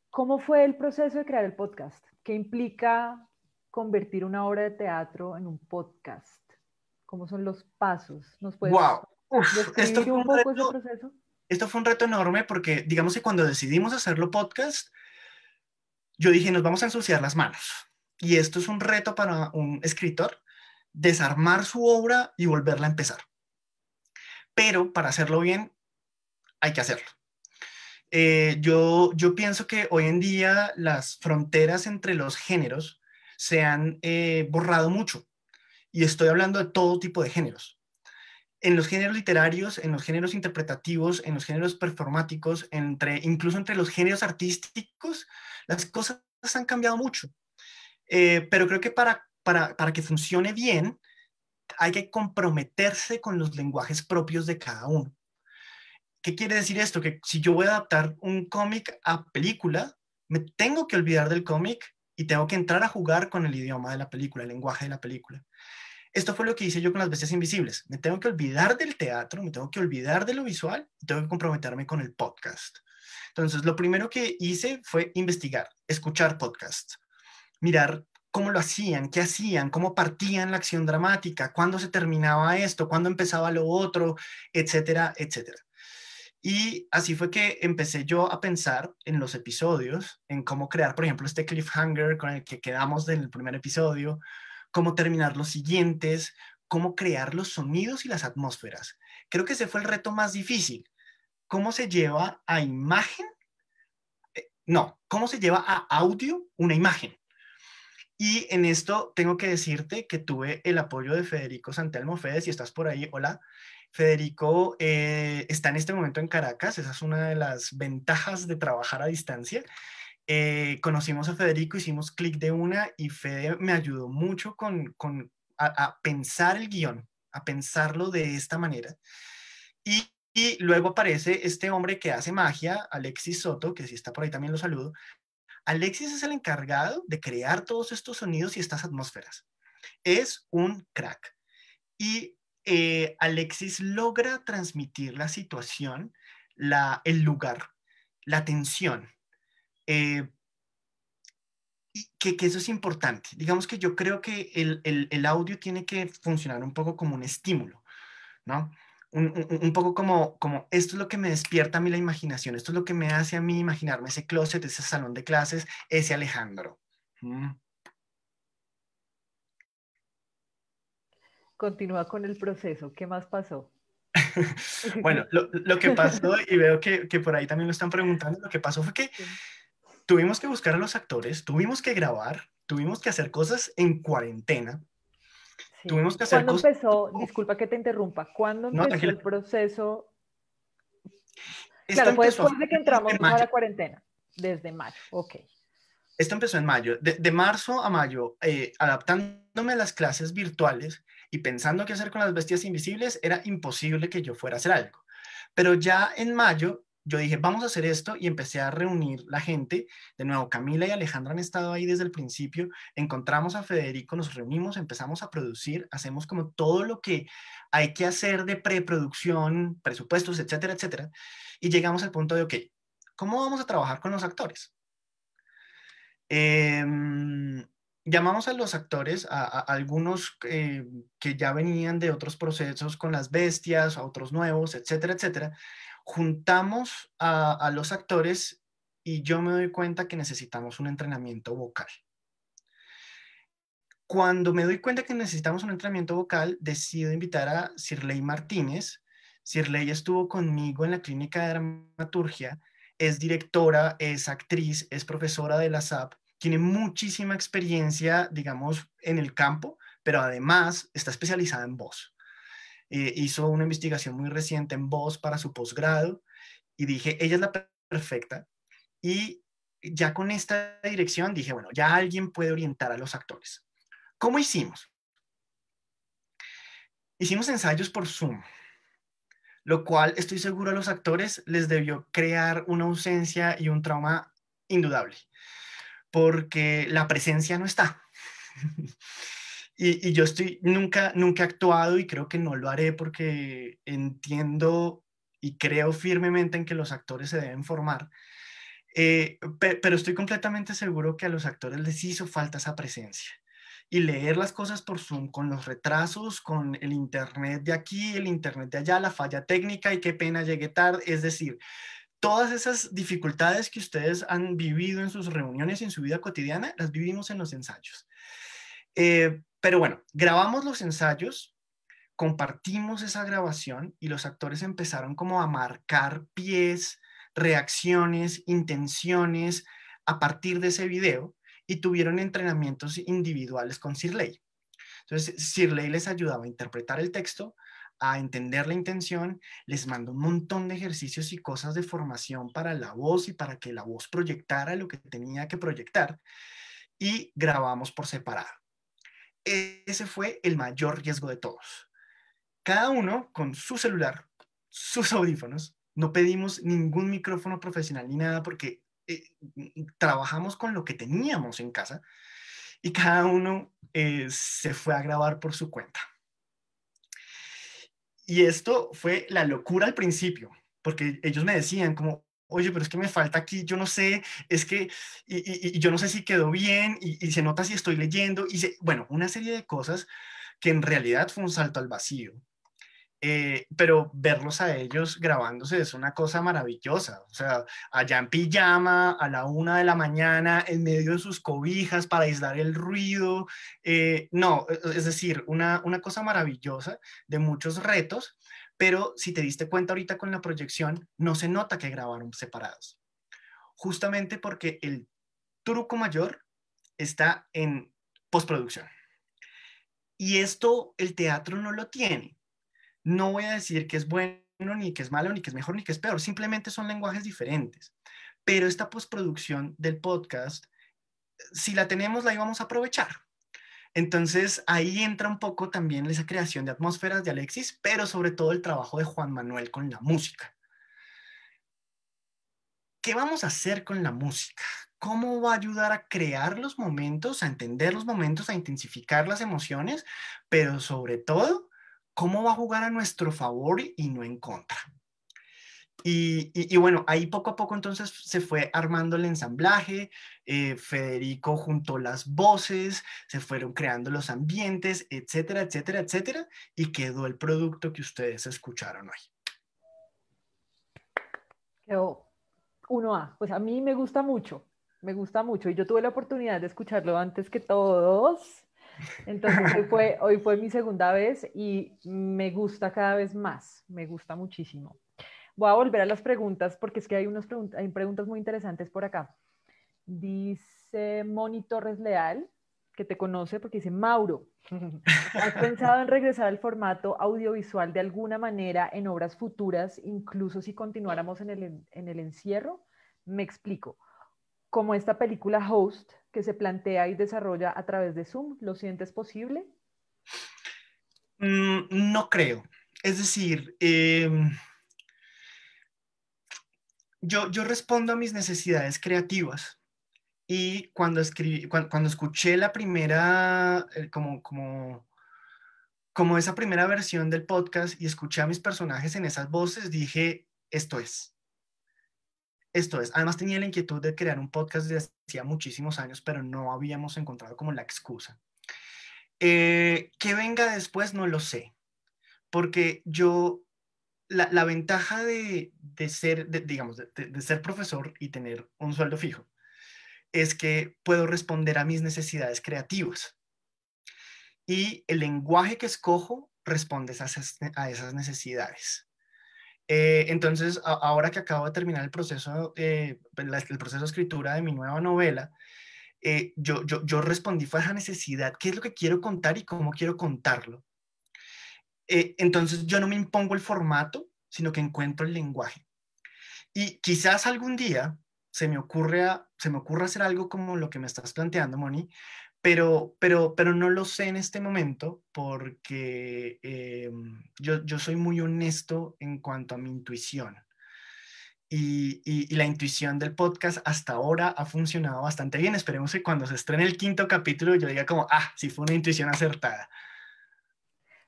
¿Cómo fue el proceso de crear el podcast? ¿Qué implica convertir una obra de teatro en un podcast? ¿Cómo son los pasos? ¿Nos wow. un, poco ese proceso? Esto fue un reto enorme porque, digamos que cuando decidimos hacerlo podcast, yo dije, nos vamos a ensuciar las manos. Y esto es un reto para un escritor, desarmar su obra y volverla a empezar. Pero para hacerlo bien, hay que hacerlo. Eh, yo, pienso que hoy en día las fronteras entre los géneros se han eh, borrado mucho y estoy hablando de todo tipo de géneros. En los géneros literarios, en los géneros interpretativos, en los géneros performáticos, entre, incluso entre los géneros artísticos, las cosas han cambiado mucho. Eh, pero creo que para que funcione bien, hay que comprometerse con los lenguajes propios de cada uno. ¿Qué quiere decir esto? Que si yo voy a adaptar un cómic a película, me tengo que olvidar del cómic y tengo que entrar a jugar con el idioma de la película, el lenguaje de la película. Esto fue lo que hice yo con las bestias invisibles. Me tengo que olvidar del teatro, me tengo que olvidar de lo visual y tengo que comprometerme con el podcast. Entonces, lo primero que hice fue investigar, escuchar podcasts, mirar cómo lo hacían, qué hacían, cómo partían la acción dramática, cuándo se terminaba esto, cuándo empezaba lo otro, etcétera, etcétera. Y así fue que empecé yo a pensar en los episodios, en cómo crear, por ejemplo, este cliffhanger con el que quedamos en el primer episodio, cómo terminar los siguientes, cómo crear los sonidos y las atmósferas. Creo que ese fue el reto más difícil. ¿Cómo se lleva a imagen? Eh, no, ¿cómo se lleva a audio una imagen? Y en esto tengo que decirte que tuve el apoyo de Federico Santelmo Fedes, si estás por ahí, hola, Federico eh, está en este momento en Caracas, esa es una de las ventajas de trabajar a distancia. Eh, conocimos a Federico, hicimos clic de una y Fede me ayudó mucho con, a, pensar el guión, a pensarlo de esta manera. Y, y luego aparece este hombre que hace magia, Alexis Soto, que si está por ahí también lo saludo. Alexis es el encargado de crear todos estos sonidos y estas atmósferas. Es un crack. Y eh, Alexis logra transmitir la situación, el lugar, la tensión. Eh, y que, eso es importante. Digamos que yo creo que el, audio tiene que funcionar un poco como un estímulo, ¿no? Un, poco como, como esto es lo que me despierta a mí la imaginación, esto es lo que me hace a mí imaginarme ese closet, ese salón de clases, ese Alejandro. continúa con el proceso. ¿Qué más pasó? bueno, lo, que pasó, y veo que, que, por ahí también lo están preguntando, lo que pasó fue que tuvimos que buscar a los actores, tuvimos que grabar, tuvimos que hacer cosas en cuarentena. Tuvimos que hacer ¿Cuándo empezó, disculpa que te interrumpa, cuándo empezó el proceso? claro, después de que entramos a la cuarentena, desde mayo, ok. Esto empezó en mayo, de, marzo a mayo, eh, adaptándome a las clases virtuales, y pensando qué hacer con las bestias invisibles, era imposible que yo fuera a hacer algo. Pero ya en mayo yo dije, vamos a hacer esto y empecé a reunir la gente. De nuevo, Camila y Alejandra han estado ahí desde el principio. Encontramos a Federico, nos reunimos, empezamos a producir, hacemos como todo lo que hay que hacer de preproducción, presupuestos, etcétera, etcétera. Y llegamos al punto de, ok, ¿cómo vamos a trabajar con los actores? Eh, llamamos a los actores, a, algunos que ya venían de otros procesos con las bestias, a otros nuevos, etcétera, etcétera. Juntamos a, los actores y yo me doy cuenta que necesitamos un entrenamiento vocal. Cuando me doy cuenta que necesitamos un entrenamiento vocal, decido invitar a Sirley Martínez. Sirley estuvo conmigo en la clínica de dramaturgia, es directora, es actriz, es profesora de la SAP tiene muchísima experiencia, digamos, en el campo, pero además está especializada en voz. Eh, hizo una investigación muy reciente en voz para su posgrado y dije, ella es la perfecta. Y ya con esta dirección dije, bueno, ya alguien puede orientar a los actores. ¿Cómo hicimos? Hicimos ensayos por Zoom, lo cual estoy seguro a los actores les debió crear una ausencia y un trauma indudable porque la presencia no está. y, yo estoy, nunca, nunca he actuado y creo que no lo haré porque entiendo y creo firmemente en que los actores se deben formar. Eh, pero estoy completamente seguro que a los actores les hizo falta esa presencia. Y leer las cosas por Zoom con los retrasos, con el Internet de aquí, el Internet de allá, la falla técnica y qué pena llegué tarde. Es decir, todas esas dificultades que ustedes han vivido en sus reuniones y en su vida cotidiana, las vivimos en los ensayos. Eh, pero bueno, grabamos los ensayos, compartimos esa grabación y los actores empezaron como a marcar pies, reacciones, intenciones a partir de ese video y tuvieron entrenamientos individuales con Sirley. Entonces, Sirley les ayudaba a interpretar el texto, a entender la intención, les mando un montón de ejercicios y cosas de formación para la voz y para que la voz proyectara lo que tenía que proyectar y grabamos por separado. E-, ese fue el mayor riesgo de todos. Cada uno con su celular, sus audífonos, no pedimos ningún micrófono profesional ni nada porque eh, trabajamos con lo que teníamos en casa y cada uno eh, se fue a grabar por su cuenta. Y esto fue la locura al principio, porque ellos me decían como, oye, pero es que me falta aquí, yo no sé, es que, y, yo no sé si quedó bien, y, se nota si estoy leyendo, y bueno, una serie de cosas que en realidad fue un salto al vacío, eh, pero verlos a ellos grabándose es una cosa maravillosa. O sea, allá en pijama, a la una de la mañana, en medio de sus cobijas para aislar el ruido. Eh, no, e, e, es decir, una, una cosa maravillosa de muchos retos, pero si te diste cuenta ahorita con la proyección, no se nota que grabaron separados. Justamente porque el truco mayor está en postproducción. Y esto el teatro no lo tiene no voy a decir que es bueno, ni que es malo, ni que es mejor, ni que es peor. Simplemente son lenguajes diferentes. Pero esta postproducción del podcast, si la tenemos, la íbamos a aprovechar. Entonces ahí entra un poco también esa creación de atmósferas de Alexis, pero sobre todo el trabajo de Juan Manuel con la música. ¿Qué vamos a hacer con la música? ¿Cómo va a ayudar a crear los momentos, a entender los momentos, a intensificar las emociones, pero sobre todo cómo va a jugar a nuestro favor y no en contra. Y, bueno, ahí poco a poco entonces se fue armando el ensamblaje, eh, Federico juntó las voces, se fueron creando los ambientes, etcétera, etcétera, etcétera, y quedó el producto que ustedes escucharon hoy. Quedó 1A, pues a mí me gusta mucho, me gusta mucho, y yo tuve la oportunidad de escucharlo antes que todos, entonces hoy fue, mi segunda vez y me gusta cada vez más, me gusta muchísimo. Voy a volver a las preguntas porque es que hay, hay preguntas muy interesantes por acá. Dice Moni Torres Leal, que te conoce porque dice, Mauro, ¿has pensado en regresar al formato audiovisual de alguna manera en obras futuras, incluso si continuáramos en el encierro? Me explico como esta película Host que se plantea y desarrolla a través de Zoom? ¿Lo sientes posible? Mm, no creo. Es decir, em, yo, yo respondo a mis necesidades creativas. Y cuando, cuando, escuché la primera, eh, como, como esa primera versión del podcast y escuché a mis personajes en esas voces, dije, esto es. Esto es, además tenía la inquietud de crear un podcast desde hacía muchísimos años, pero no habíamos encontrado como la excusa. Eh, ¿Qué venga después? No lo sé, porque yo, la, ventaja de, ser, digamos, de, ser profesor y tener un sueldo fijo, es que puedo responder a mis necesidades creativas. Y el lenguaje que escojo responde a esas necesidades. Eh, entonces, ahora que acabo de terminar el proceso, eh, pues, el proceso de escritura de mi nueva novela, eh, yo, yo, yo, respondí fue a esa necesidad, qué es lo que quiero contar y cómo quiero contarlo. entonces, yo no me impongo el formato, sino que encuentro el lenguaje. Y quizás algún día se me ocurre, se me ocurra hacer algo como lo que me estás planteando, Moni, pero, pero, pero no lo sé en este momento porque em, yo, soy muy honesto en cuanto a mi intuición. Y, la intuición del podcast hasta ahora ha funcionado bastante bien. Esperemos que cuando se estrene el quinto capítulo yo diga como, ah, sí fue una intuición acertada.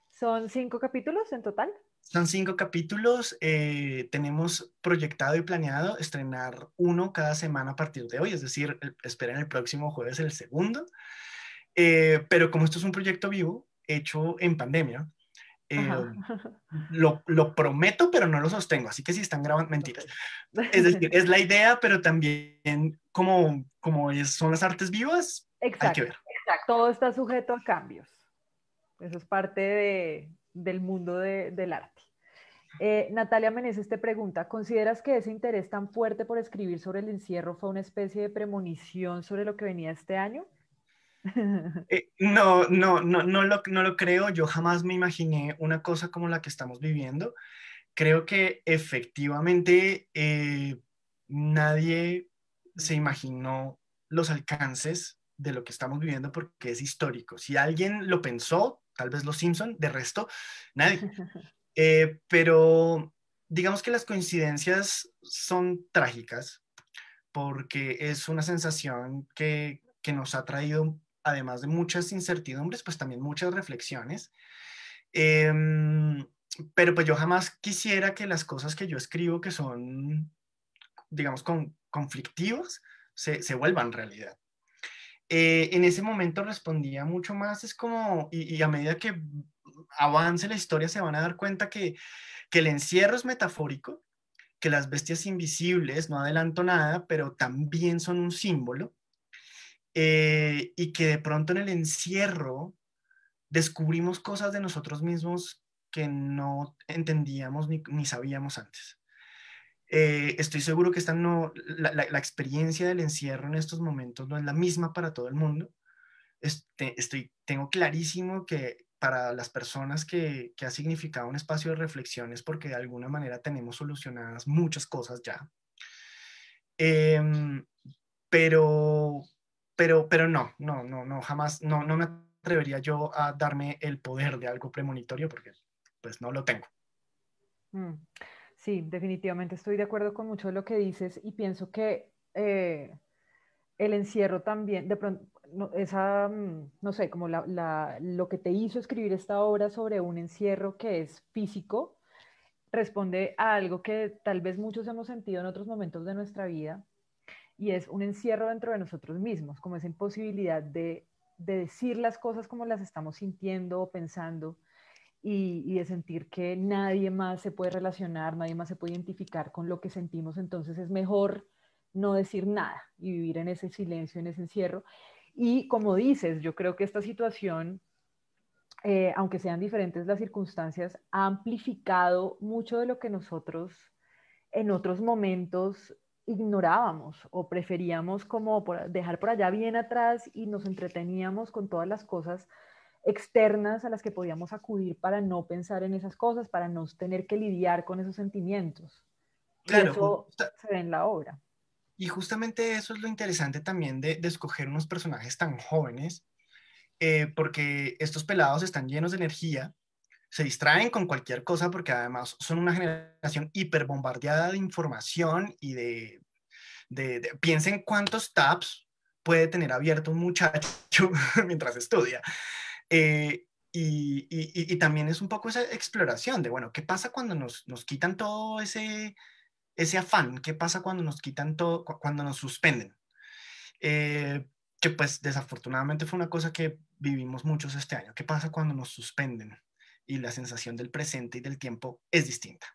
¿Son cinco capítulos en total? Son cinco capítulos. Eh, tenemos proyectado y planeado estrenar uno cada semana a partir de hoy, es decir, esperen el próximo jueves el segundo. Eh, pero como esto es un proyecto vivo, hecho en pandemia, eh, lo, prometo, pero no lo sostengo. Así que si están grabando, mentiras. Es decir, es la idea, pero también como, como son las artes vivas, hay que ver. Exacto. Todo está sujeto a cambios. Eso es parte de, del mundo del arte. Eh, Natalia Meneses te pregunta, ¿consideras que ese interés tan fuerte por escribir sobre el encierro fue una especie de premonición sobre lo que venía este año? Eh, no, no, no, no lo, no lo creo. Yo jamás me imaginé una cosa como la que estamos viviendo. Creo que efectivamente eh, nadie se imaginó los alcances de lo que estamos viviendo porque es histórico. Si alguien lo pensó, tal vez Los Simpson, de resto, nadie. Eh, pero digamos que las coincidencias son trágicas porque es una sensación que, nos ha traído, además de muchas incertidumbres, pues también muchas reflexiones. Em, pero pues yo jamás quisiera que las cosas que yo escribo, que son, digamos, con, conflictivas, se vuelvan realidad. Eh, en ese momento respondía mucho más, es como, y, a medida que avance la historia se van a dar cuenta que, el encierro es metafórico, que las bestias invisibles, no adelanto nada, pero también son un símbolo, eh, y que de pronto en el encierro descubrimos cosas de nosotros mismos que no entendíamos ni sabíamos antes. Eh, estoy seguro que esta no, la, la, experiencia del encierro en estos momentos no es la misma para todo el mundo. Este, estoy, tengo clarísimo que para las personas que, que ha significado un espacio de reflexión es porque de alguna manera tenemos solucionadas muchas cosas ya. Em, pero, pero, pero no, no, no, no, jamás, no, no me atrevería yo a darme el poder de algo premonitorio porque pues no lo tengo. Mm. Sí, definitivamente estoy de acuerdo con mucho de lo que dices y pienso que eh, el encierro también, de pronto, no, mm, sé, como lo que te hizo escribir esta obra sobre un encierro que es físico, responde a algo que tal vez muchos hemos sentido en otros momentos de nuestra vida y es un encierro dentro de nosotros mismos, como esa imposibilidad de, de decir las cosas como las estamos sintiendo o pensando y, de sentir que nadie más se puede relacionar, nadie más se puede identificar con lo que sentimos, entonces es mejor no decir nada y vivir en ese silencio, en ese encierro. Y como dices, yo creo que esta situación, eh, aunque sean diferentes las circunstancias, ha amplificado mucho de lo que nosotros en otros momentos ignorábamos o preferíamos como dejar por allá bien atrás y nos entreteníamos con todas las cosas externas a las que podíamos acudir para no pensar en esas cosas, para no tener que lidiar con esos sentimientos. eso se ve en la obra. Y justamente eso es lo interesante también de, escoger unos personajes tan jóvenes, eh, porque estos pelados están llenos de energía, se distraen con cualquier cosa porque además son una generación hiperbombardeada de información y de, de, piensen cuántos tabs puede tener abierto un muchacho mientras estudia. Eh, y, también es un poco esa exploración de, bueno, ¿qué pasa cuando nos, nos quitan todo ese, ese afán? ¿Qué pasa cuando nos quitan todo, cuando nos suspenden? Eh, que pues desafortunadamente fue una cosa que vivimos muchos este año. ¿Qué pasa cuando nos suspenden? Y la sensación del presente y del tiempo es distinta.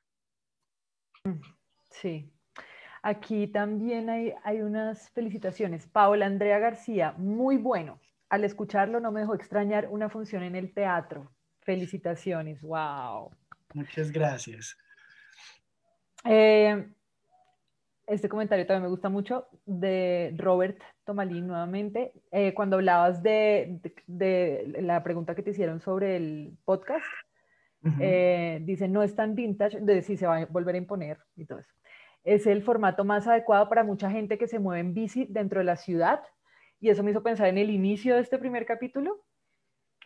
Mm, sí. Aquí también hay, hay unas felicitaciones. Paola Andrea García, muy bueno al escucharlo no me dejó extrañar una función en el teatro. Felicitaciones, wow. Muchas gracias. Eh, este comentario también me gusta mucho de Robert Tomalín nuevamente. Eh, cuando hablabas de, la pregunta que te hicieron sobre el podcast, eh, dice, no es tan vintage de si se va a volver a imponer y todo eso. Es el formato más adecuado para mucha gente que se mueve en bici dentro de la ciudad y eso me hizo pensar en el inicio de este primer capítulo,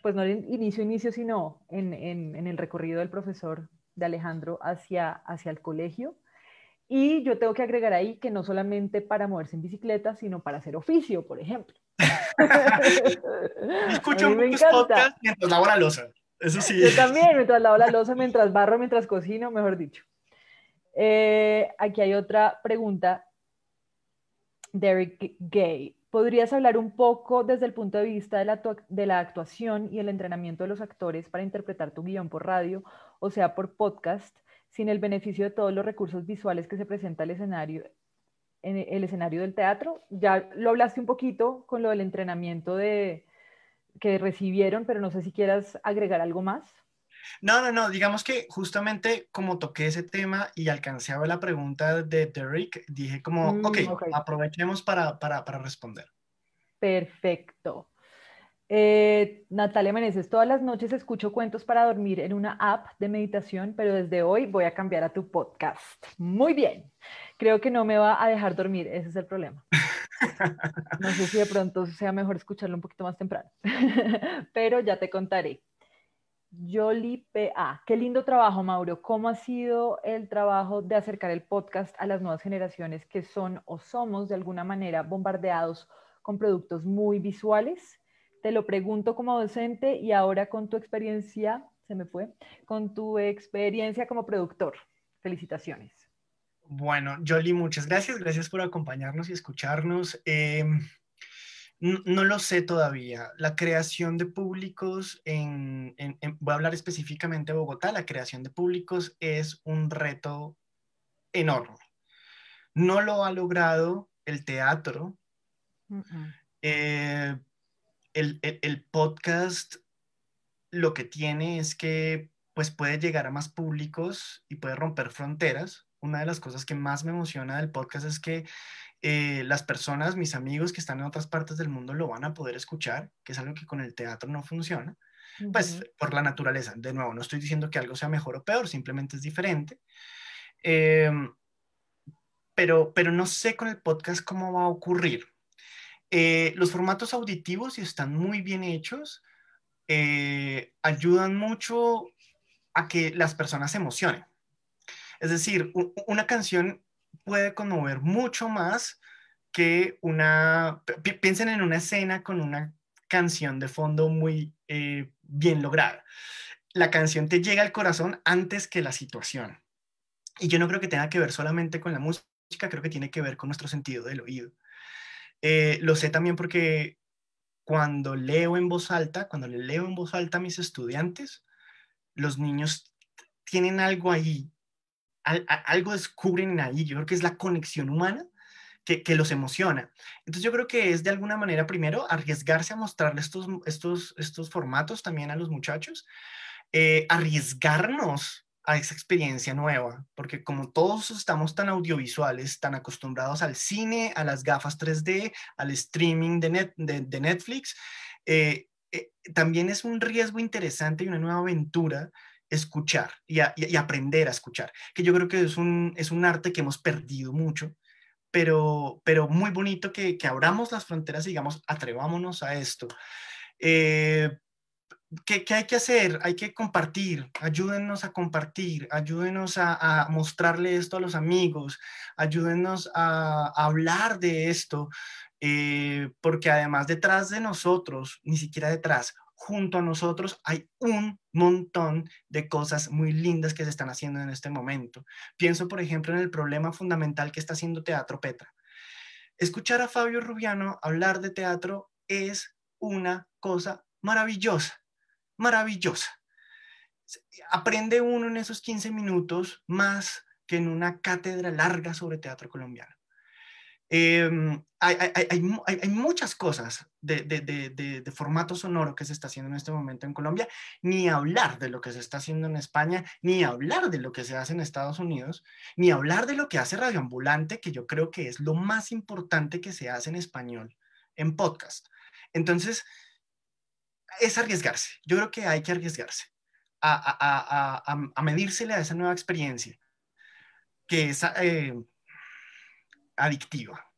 pues no el inicio, inicio, sino en, en, el recorrido del profesor de Alejandro hacia, hacia el colegio. Y yo tengo que agregar ahí que no solamente para moverse en bicicleta, sino para hacer oficio, por ejemplo. Escucho muchos podcasts mientras lavo la losa. Eso sí. Yo también, mientras lavo la losa, mientras barro, mientras cocino, mejor dicho. Eh, aquí hay otra pregunta. Derek Gay ¿Podrías hablar un poco desde el punto de vista de la, actuación y el entrenamiento de los actores para interpretar tu guión por radio, o sea, por podcast, sin el beneficio de todos los recursos visuales que se presenta el escenario, en e-, el escenario del teatro? Ya lo hablaste un poquito con lo del entrenamiento de, que recibieron, pero no sé si quieras agregar algo más. No, no, no, digamos que justamente como toqué ese tema y ver la pregunta de Derek, dije como, mm, okay, ok, aprovechemos para, responder. Perfecto. Eh, Natalia Meneses, todas las noches escucho cuentos para dormir en una app de meditación, pero desde hoy voy a cambiar a tu podcast. Muy bien. Creo que no me va a dejar dormir, ese es el problema. No sé si de pronto sea mejor escucharlo un poquito más temprano, pero ya te contaré. Yoli PA. Qué lindo trabajo, Mauro. ¿Cómo ha sido el trabajo de acercar el podcast a las nuevas generaciones que son o somos de alguna manera bombardeados con productos muy visuales? Te lo pregunto como docente y ahora con tu experiencia, se me fue, con tu experiencia como productor. Felicitaciones. Bueno, Jolie, muchas gracias. Gracias por acompañarnos y escucharnos. Em, no, lo sé todavía. La creación de públicos, en, voy a hablar específicamente de Bogotá, la creación de públicos es un reto enorme. No lo ha logrado el teatro. Eh, el, el, podcast lo que tiene es que pues puede llegar a más públicos y puede romper fronteras. Una de las cosas que más me emociona del podcast es que eh, las personas, mis amigos que están en otras partes del mundo lo van a poder escuchar, que es algo que con el teatro no funciona, pues por la naturaleza. De nuevo, no estoy diciendo que algo sea mejor o peor, simplemente es diferente. Em, pero, pero no sé con el podcast cómo va a ocurrir. Eh, los formatos auditivos, si están muy bien hechos, eh, ayudan mucho a que las personas se emocionen. Es decir, una canción puede conmover mucho más que una, piensen en una escena con una canción de fondo muy eh, bien lograda. La canción te llega al corazón antes que la situación. Y yo no creo que tenga que ver solamente con la música, creo que tiene que ver con nuestro sentido del oído. Eh, lo sé también porque cuando leo en voz alta, cuando le leo en voz alta a mis estudiantes, los niños tienen algo ahí algo descubren ahí, yo creo que es la conexión humana que, los emociona. Entonces yo creo que es de alguna manera, primero, arriesgarse a mostrarle estos, formatos también a los muchachos, eh, arriesgarnos a esa experiencia nueva, porque como todos estamos tan audiovisuales, tan acostumbrados al cine, a las gafas 3D, al streaming de, Netflix, eh, eh, también es un riesgo interesante y una nueva aventura escuchar y, aprender a escuchar, que yo creo que es un, arte que hemos perdido mucho, pero, pero muy bonito que, abramos las fronteras y digamos, atrevámonos a esto. Eh, ¿qué, hay que hacer? Hay que compartir, ayúdennos a compartir, ayúdenos a, mostrarle esto a los amigos, ayúdennos a, hablar de esto, eh, porque además detrás de nosotros, ni siquiera detrás, junto a nosotros hay un montón de cosas muy lindas que se están haciendo en este momento. Pienso, por ejemplo, en el problema fundamental que está haciendo Teatro Petra. Escuchar a Fabio Rubiano hablar de teatro es una cosa maravillosa, maravillosa. Aprende uno en esos 15 minutos más que en una cátedra larga sobre teatro colombiano. Em, hay, muchas cosas de, formato sonoro que se está haciendo en este momento en Colombia, ni hablar de lo que se está haciendo en España, ni hablar de lo que se hace en Estados Unidos, ni hablar de lo que hace Radio Ambulante, que yo creo que es lo más importante que se hace en español en podcast. Entonces, es arriesgarse. Yo creo que hay que arriesgarse a, a, a, medírsele a esa nueva experiencia que es eh, adictiva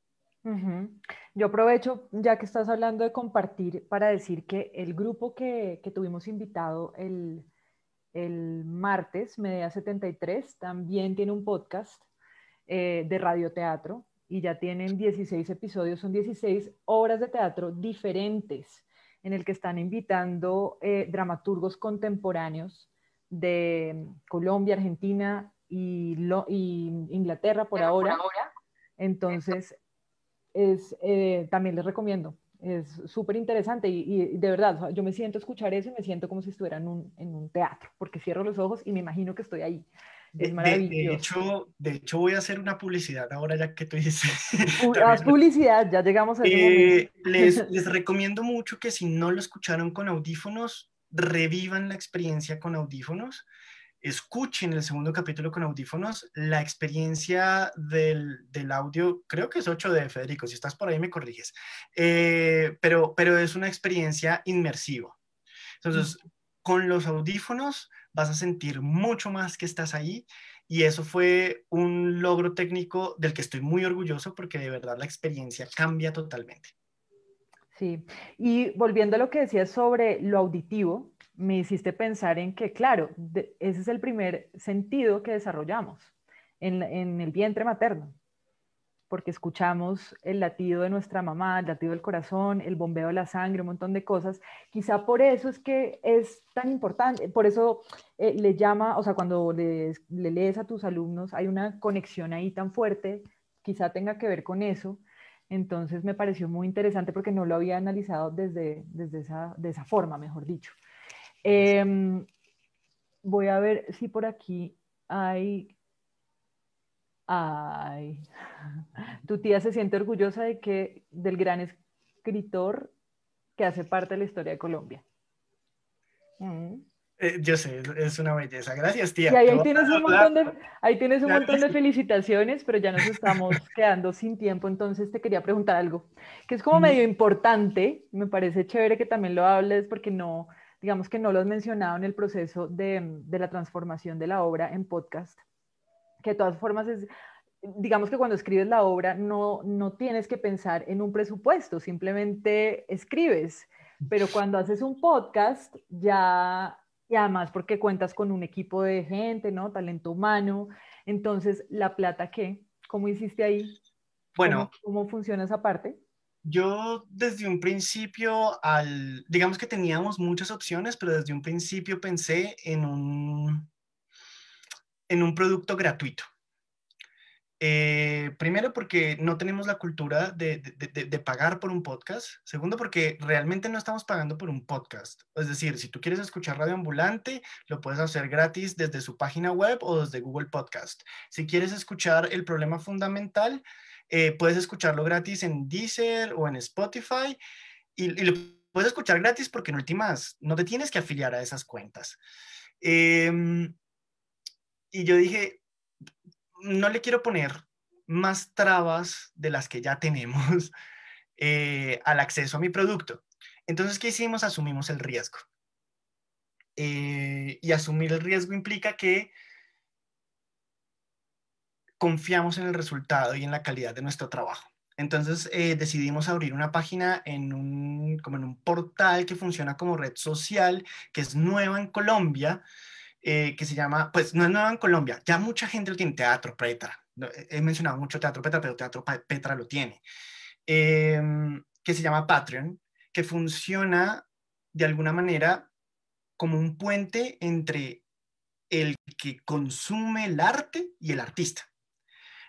yo aprovecho, ya que estás hablando de compartir, para decir que el grupo que, tuvimos invitado el, martes, Media 73, también tiene un podcast eh, de radioteatro y ya tienen 16 episodios, son 16 obras de teatro diferentes en el que están invitando eh, dramaturgos contemporáneos de Colombia, Argentina y, lo, Inglaterra por ahora. Por ahora. Entonces, es, eh, también les recomiendo. Es súper interesante y, de verdad, yo me siento escuchar eso y me siento como si estuviera en un, en un teatro, porque cierro los ojos y me imagino que estoy ahí. Eh, de, maravilloso de, hecho, de hecho, voy a hacer una publicidad ahora ya que tú dices. publicidad, ya llegamos a eh, les, les, recomiendo mucho que si no lo escucharon con audífonos, revivan la experiencia con audífonos escuchen el segundo capítulo con audífonos, la experiencia del, audio, creo que es 8 de Federico, si estás por ahí me corriges, eh, pero, pero es una experiencia inmersiva. Entonces, con los audífonos vas a sentir mucho más que estás ahí y eso fue un logro técnico del que estoy muy orgulloso porque de verdad la experiencia cambia totalmente. Sí, y volviendo a lo que decías sobre lo auditivo, me hiciste pensar en que, claro, ese es el primer sentido que desarrollamos en, el vientre materno, porque escuchamos el latido de nuestra mamá, el latido del corazón, el bombeo de la sangre, un montón de cosas. Quizá por eso es que es tan importante, por eso eh, le llama, o sea, cuando le, lees a tus alumnos, hay una conexión ahí tan fuerte, quizá tenga que ver con eso. Entonces me pareció muy interesante porque no lo había analizado desde, de esa forma, mejor dicho. Em, voy a ver si por aquí hay... Ay, tu tía se siente orgullosa de que del gran escritor que hace parte de la historia de Colombia. Mm. Eh, yo sé, es una belleza. Gracias, tía. ahí, tienes un montón, ahí tienes un montón de felicitaciones, pero ya nos estamos quedando sin tiempo, entonces te quería preguntar algo, que es como medio importante, me parece chévere que también lo hables porque no, digamos que no lo has mencionado en el proceso mm, de, la transformación de la obra en podcast, que de todas formas es, digamos que cuando escribes la obra no, tienes que pensar en un presupuesto, simplemente escribes, pero cuando haces un podcast ya, y además porque cuentas con un equipo de gente, ¿no? Talento humano, entonces la plata qué, ¿cómo hiciste ahí? Bueno, cómo funciona esa parte? Yo desde un principio, al, digamos que teníamos muchas opciones, pero desde un principio pensé en un, en un producto gratuito. Eh, primero porque no tenemos la cultura de, pagar por un podcast. Segundo porque realmente no estamos pagando por un podcast. Es decir, si tú quieres escuchar Radio Ambulante, lo puedes hacer gratis desde su página web o desde Google Podcast. Si quieres escuchar El Problema Fundamental, eh, puedes escucharlo gratis en Deezer o en Spotify y, lo puedes escuchar gratis porque en últimas no te tienes que afiliar a esas cuentas. Em, y yo dije, no le quiero poner más trabas de las que ya tenemos eh, al acceso a mi producto. Entonces, ¿qué hicimos? Asumimos el riesgo. Eh, y asumir el riesgo implica que confiamos en el resultado y en la calidad de nuestro trabajo. Entonces eh, decidimos abrir una página en un, como en un portal que funciona como red social, que es nueva en Colombia, eh, que se llama, pues no es nueva en Colombia, ya mucha gente lo tiene, Teatro Petra. Eh, he mencionado mucho Teatro Petra, pero Teatro Petra lo tiene. Em, que se llama Patreon, que funciona de alguna manera como un puente entre el que consume el arte y el artista.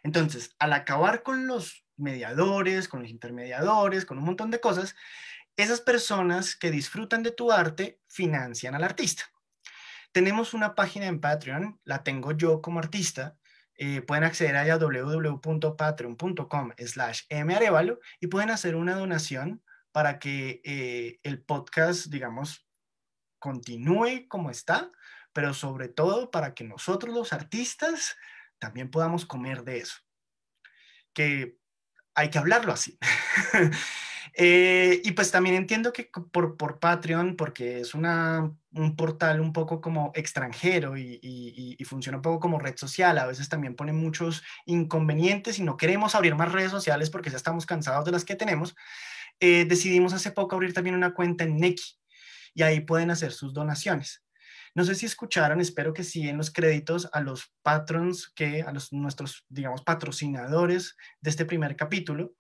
Entonces, al acabar con los mediadores, con los intermediadores, con un montón de cosas, esas personas que disfrutan de tu arte financian al artista. Tenemos una página en Patreon, la tengo yo como artista. Eh, pueden acceder allá a www.patreon.com slash marevalo y pueden hacer una donación para que eh, el podcast, digamos, continúe como está, pero sobre todo para que nosotros los artistas también podamos comer de eso. Que hay que hablarlo así. Eh, y pues también entiendo que por, por Patreon, porque es una, un portal un poco como extranjero y, funciona un poco como red social, a veces también pone muchos inconvenientes y no queremos abrir más redes sociales porque ya estamos cansados de las que tenemos. Eh, decidimos hace poco abrir también una cuenta en Neki y ahí pueden hacer sus donaciones. No sé si escucharon, espero que sí, en los créditos a los patrons, que, a los, nuestros, digamos, patrocinadores de este primer capítulo.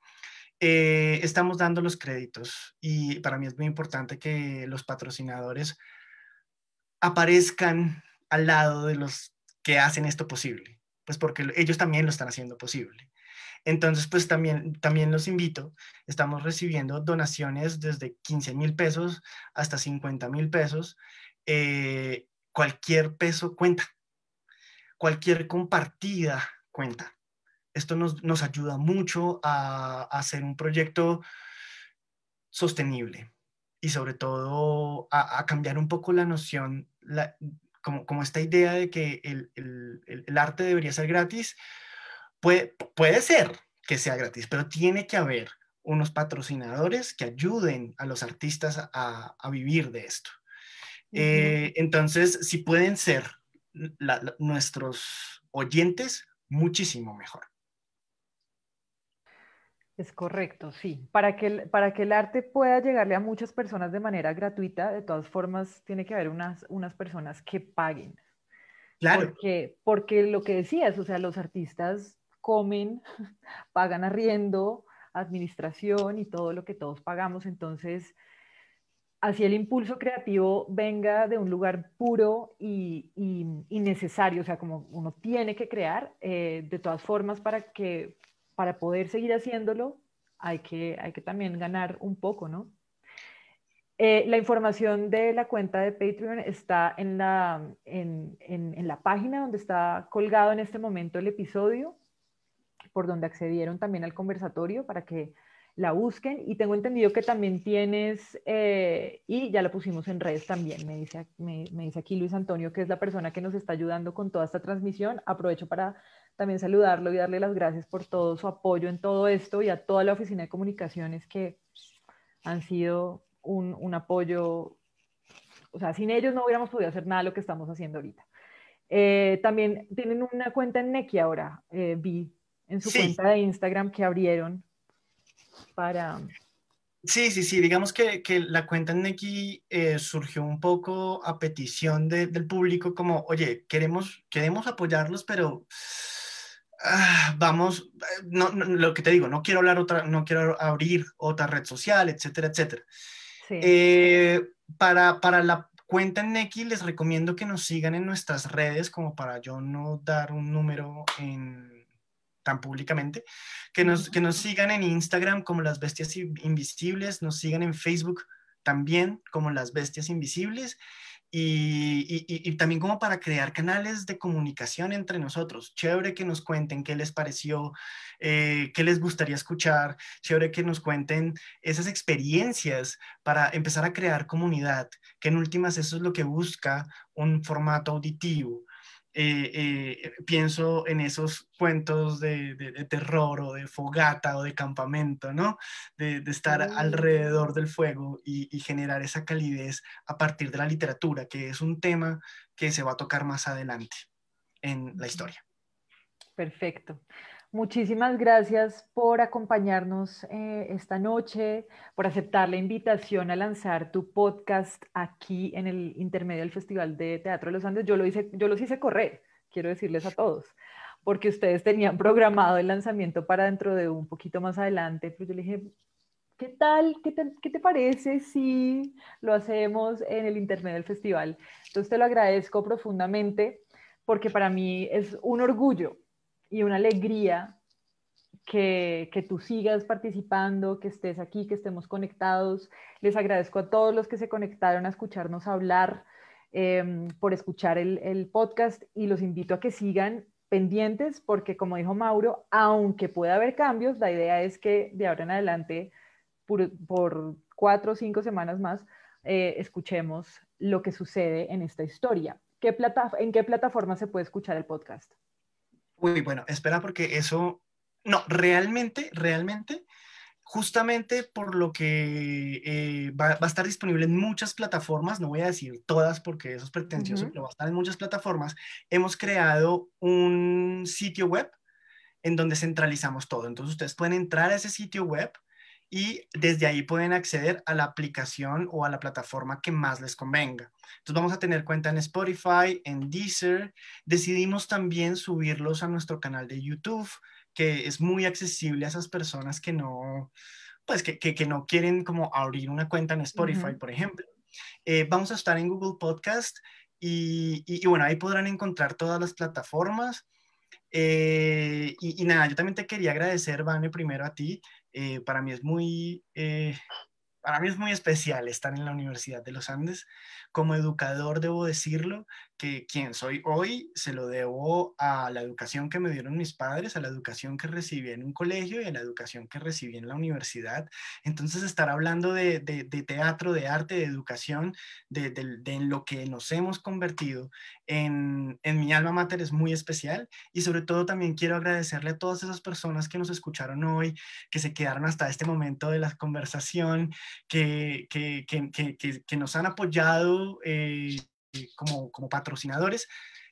Eh, estamos dando los créditos y para mí es muy importante que los patrocinadores aparezcan al lado de los que hacen esto posible, pues porque ellos también lo están haciendo posible. Entonces, pues también, también los invito, estamos recibiendo donaciones desde 15 mil pesos hasta 50 mil pesos eh, cualquier peso cuenta, cualquier compartida cuenta. Esto nos, ayuda mucho a, hacer un proyecto sostenible y sobre todo a, cambiar un poco la noción, como, esta idea de que el, arte debería ser gratis. Puede, puede ser que sea gratis, pero tiene que haber unos patrocinadores que ayuden a los artistas a vivir de esto. Eh, entonces, si pueden ser nuestros oyentes, muchísimo mejor. Es correcto, sí. Para que, el, para que el arte pueda llegarle a muchas personas de manera gratuita, de todas formas, tiene que haber unas, unas personas que paguen. Claro. Porque, porque lo que decías, o sea, los artistas comen, pagan arriendo, administración y todo lo que todos pagamos. Entonces, así el impulso creativo venga de un lugar puro y, necesario, o sea, como uno tiene que crear, eh, de todas formas, para, que, para poder seguir haciéndolo, hay que, hay que también ganar un poco, ¿no? Eh, la información de la cuenta de Patreon está en la, en la página donde está colgado en este momento el episodio, por donde accedieron también al conversatorio para que la busquen. Y tengo entendido que también tienes, eh, y ya la pusimos en redes también, me dice, me, dice aquí Luis Antonio, que es la persona que nos está ayudando con toda esta transmisión. Aprovecho para también saludarlo y darle las gracias por todo su apoyo en todo esto y a toda la oficina de comunicaciones que han sido un, apoyo, o sea, sin ellos no hubiéramos podido hacer nada lo que estamos haciendo ahorita. Eh, también tienen una cuenta en Nequi ahora, eh, vi en su cuenta de Instagram que abrieron para... Sí, sí, sí, digamos que, la cuenta Neki eh, surgió un poco a petición del público como, oye, queremos, queremos apoyarlos, pero ah, vamos, eh, no, lo que te digo, no quiero hablar otra, no quiero abrir otra red social, etcétera, etcétera. Eh, para, la cuenta en Neki, les recomiendo que nos sigan en nuestras redes, como para yo no dar un número en, tan públicamente, que nos, sigan en Instagram como las bestias invisibles, nos sigan en Facebook también como las bestias invisibles y, también como para crear canales de comunicación entre nosotros. Chévere que nos cuenten qué les pareció, eh, qué les gustaría escuchar, chévere que nos cuenten esas experiencias para empezar a crear comunidad, que en últimas eso es lo que busca un formato auditivo, eh, eh, pienso en esos cuentos de, terror o de fogata o de campamento, ¿no? De, estar mm. alrededor del fuego y, generar esa calidez a partir de la literatura, que es un tema que se va a tocar más adelante en la historia. Perfecto. Muchísimas gracias por acompañarnos eh, esta noche, por aceptar la invitación a lanzar tu podcast aquí en el intermedio del Festival de Teatro de los Andes. Yo, lo hice, yo los hice correr, quiero decirles a todos, porque ustedes tenían programado el lanzamiento para dentro de un poquito más adelante, pero yo le dije, ¿qué tal? ¿Qué ¿Qué te, parece si lo hacemos en el intermedio del festival? Entonces te lo agradezco profundamente porque para mí es un orgullo y una alegría que, tú sigas participando, que estés aquí, que estemos conectados. Les agradezco a todos los que se conectaron a escucharnos hablar, em, por escuchar el, podcast y los invito a que sigan pendientes porque como dijo Mauro, aunque pueda haber cambios, la idea es que de ahora en adelante, por, cuatro o cinco semanas más, eh, escuchemos lo que sucede en esta historia. ¿Qué ¿En qué plataforma se puede escuchar el podcast? Uy, bueno, espera porque eso, no, realmente, realmente, justamente por lo que eh, va, a estar disponible en muchas plataformas, no voy a decir todas porque eso es pretencioso, pero va a estar en muchas plataformas, hemos creado un sitio web en donde centralizamos todo. Entonces ustedes pueden entrar a ese sitio web, y desde ahí pueden acceder a la aplicación o a la plataforma que más les convenga. Entonces vamos a tener cuenta en Spotify, en Deezer. Decidimos también subirlos a nuestro canal de YouTube, que es muy accesible a esas personas que no, pues que, que, no quieren como abrir una cuenta en Spotify, por ejemplo. Eh, vamos a estar en Google Podcast y, y, bueno, ahí podrán encontrar todas las plataformas. Eh, y, y, nada, yo también te quería agradecer, Vane, primero a ti eh, para mí es muy eh, para mí es muy especial estar en la Universidad de los Andes. Como educador debo decirlo que quien soy hoy se lo debo a la educación que me dieron mis padres, a la educación que recibí en un colegio y a la educación que recibí en la universidad. Entonces estar hablando de, teatro, de arte, de educación, de, lo que nos hemos convertido en, en mi alma mater es muy especial y sobre todo también quiero agradecerle a todas esas personas que nos escucharon hoy, que se quedaron hasta este momento de la conversación que, que, que, que nos han apoyado eh, como, como, patrocinadores.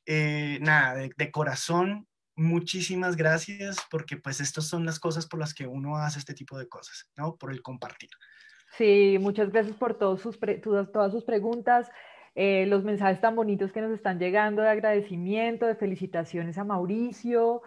Eh, nada, de, corazón, muchísimas gracias porque pues estas son las cosas por las que uno hace este tipo de cosas, ¿no? Por el compartir. Sí, muchas gracias por todos sus todas sus preguntas. Eh, los mensajes tan bonitos que nos están llegando de agradecimiento, de felicitaciones a Mauricio,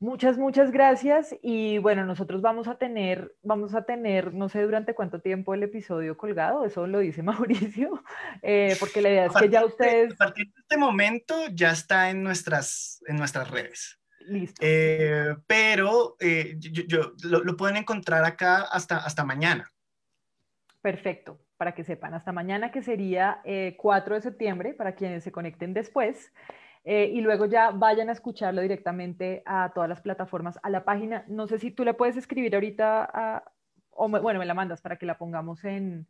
Muchas, muchas gracias. Y bueno, nosotros vamos a tener, vamos a tener, no sé durante cuánto tiempo el episodio colgado, eso lo dice Mauricio, eh, porque la idea es que ya ustedes. a partir de este momento ya está en nuestras, en nuestras redes. Listo. Eh, pero eh, yo, lo, pueden encontrar acá hasta, hasta mañana. Perfecto, para que sepan, hasta mañana que sería 4 de septiembre, para quienes se conecten después. Eh, y luego ya vayan a escucharlo directamente a todas las plataformas, a la página. No sé si tú la puedes escribir ahorita, o bueno, me la mandas para que la pongamos en,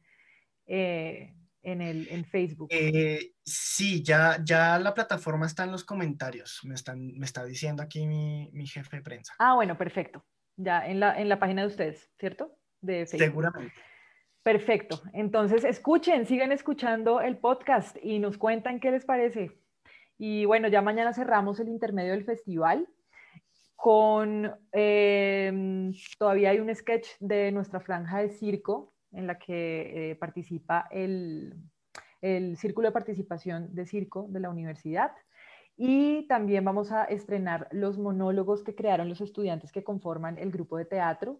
eh, en, el, Facebook. Eh, sí, ya, ya la plataforma está en los comentarios, me, están, me está diciendo aquí mi, jefe de prensa. Ah, bueno, perfecto. Ya en la, en la página de ustedes, ¿cierto? De Facebook. Seguramente. Perfecto. Entonces, escuchen, sigan escuchando el podcast y nos cuentan qué les parece. Y bueno, ya mañana cerramos el intermedio del festival con, em, todavía hay un sketch de nuestra franja de circo en la que eh, participa el, el Círculo de Participación de Circo de la Universidad. Y también vamos a estrenar los monólogos que crearon los estudiantes que conforman el grupo de teatro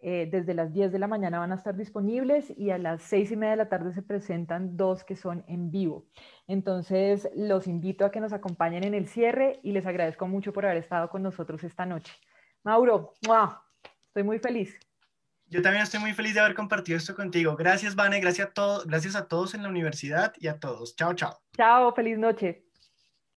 eh, desde las 10 de la mañana van a estar disponibles y a las 6 y media de la tarde se presentan dos que son en vivo. Entonces, los invito a que nos acompañen en el cierre y les agradezco mucho por haber estado con nosotros esta noche. Mauro, wow, estoy muy feliz. Yo también estoy muy feliz de haber compartido esto contigo. Gracias, Vane, gracias a, todos, gracias a todos en la universidad y a todos. Chao, chao. Chao, feliz noche.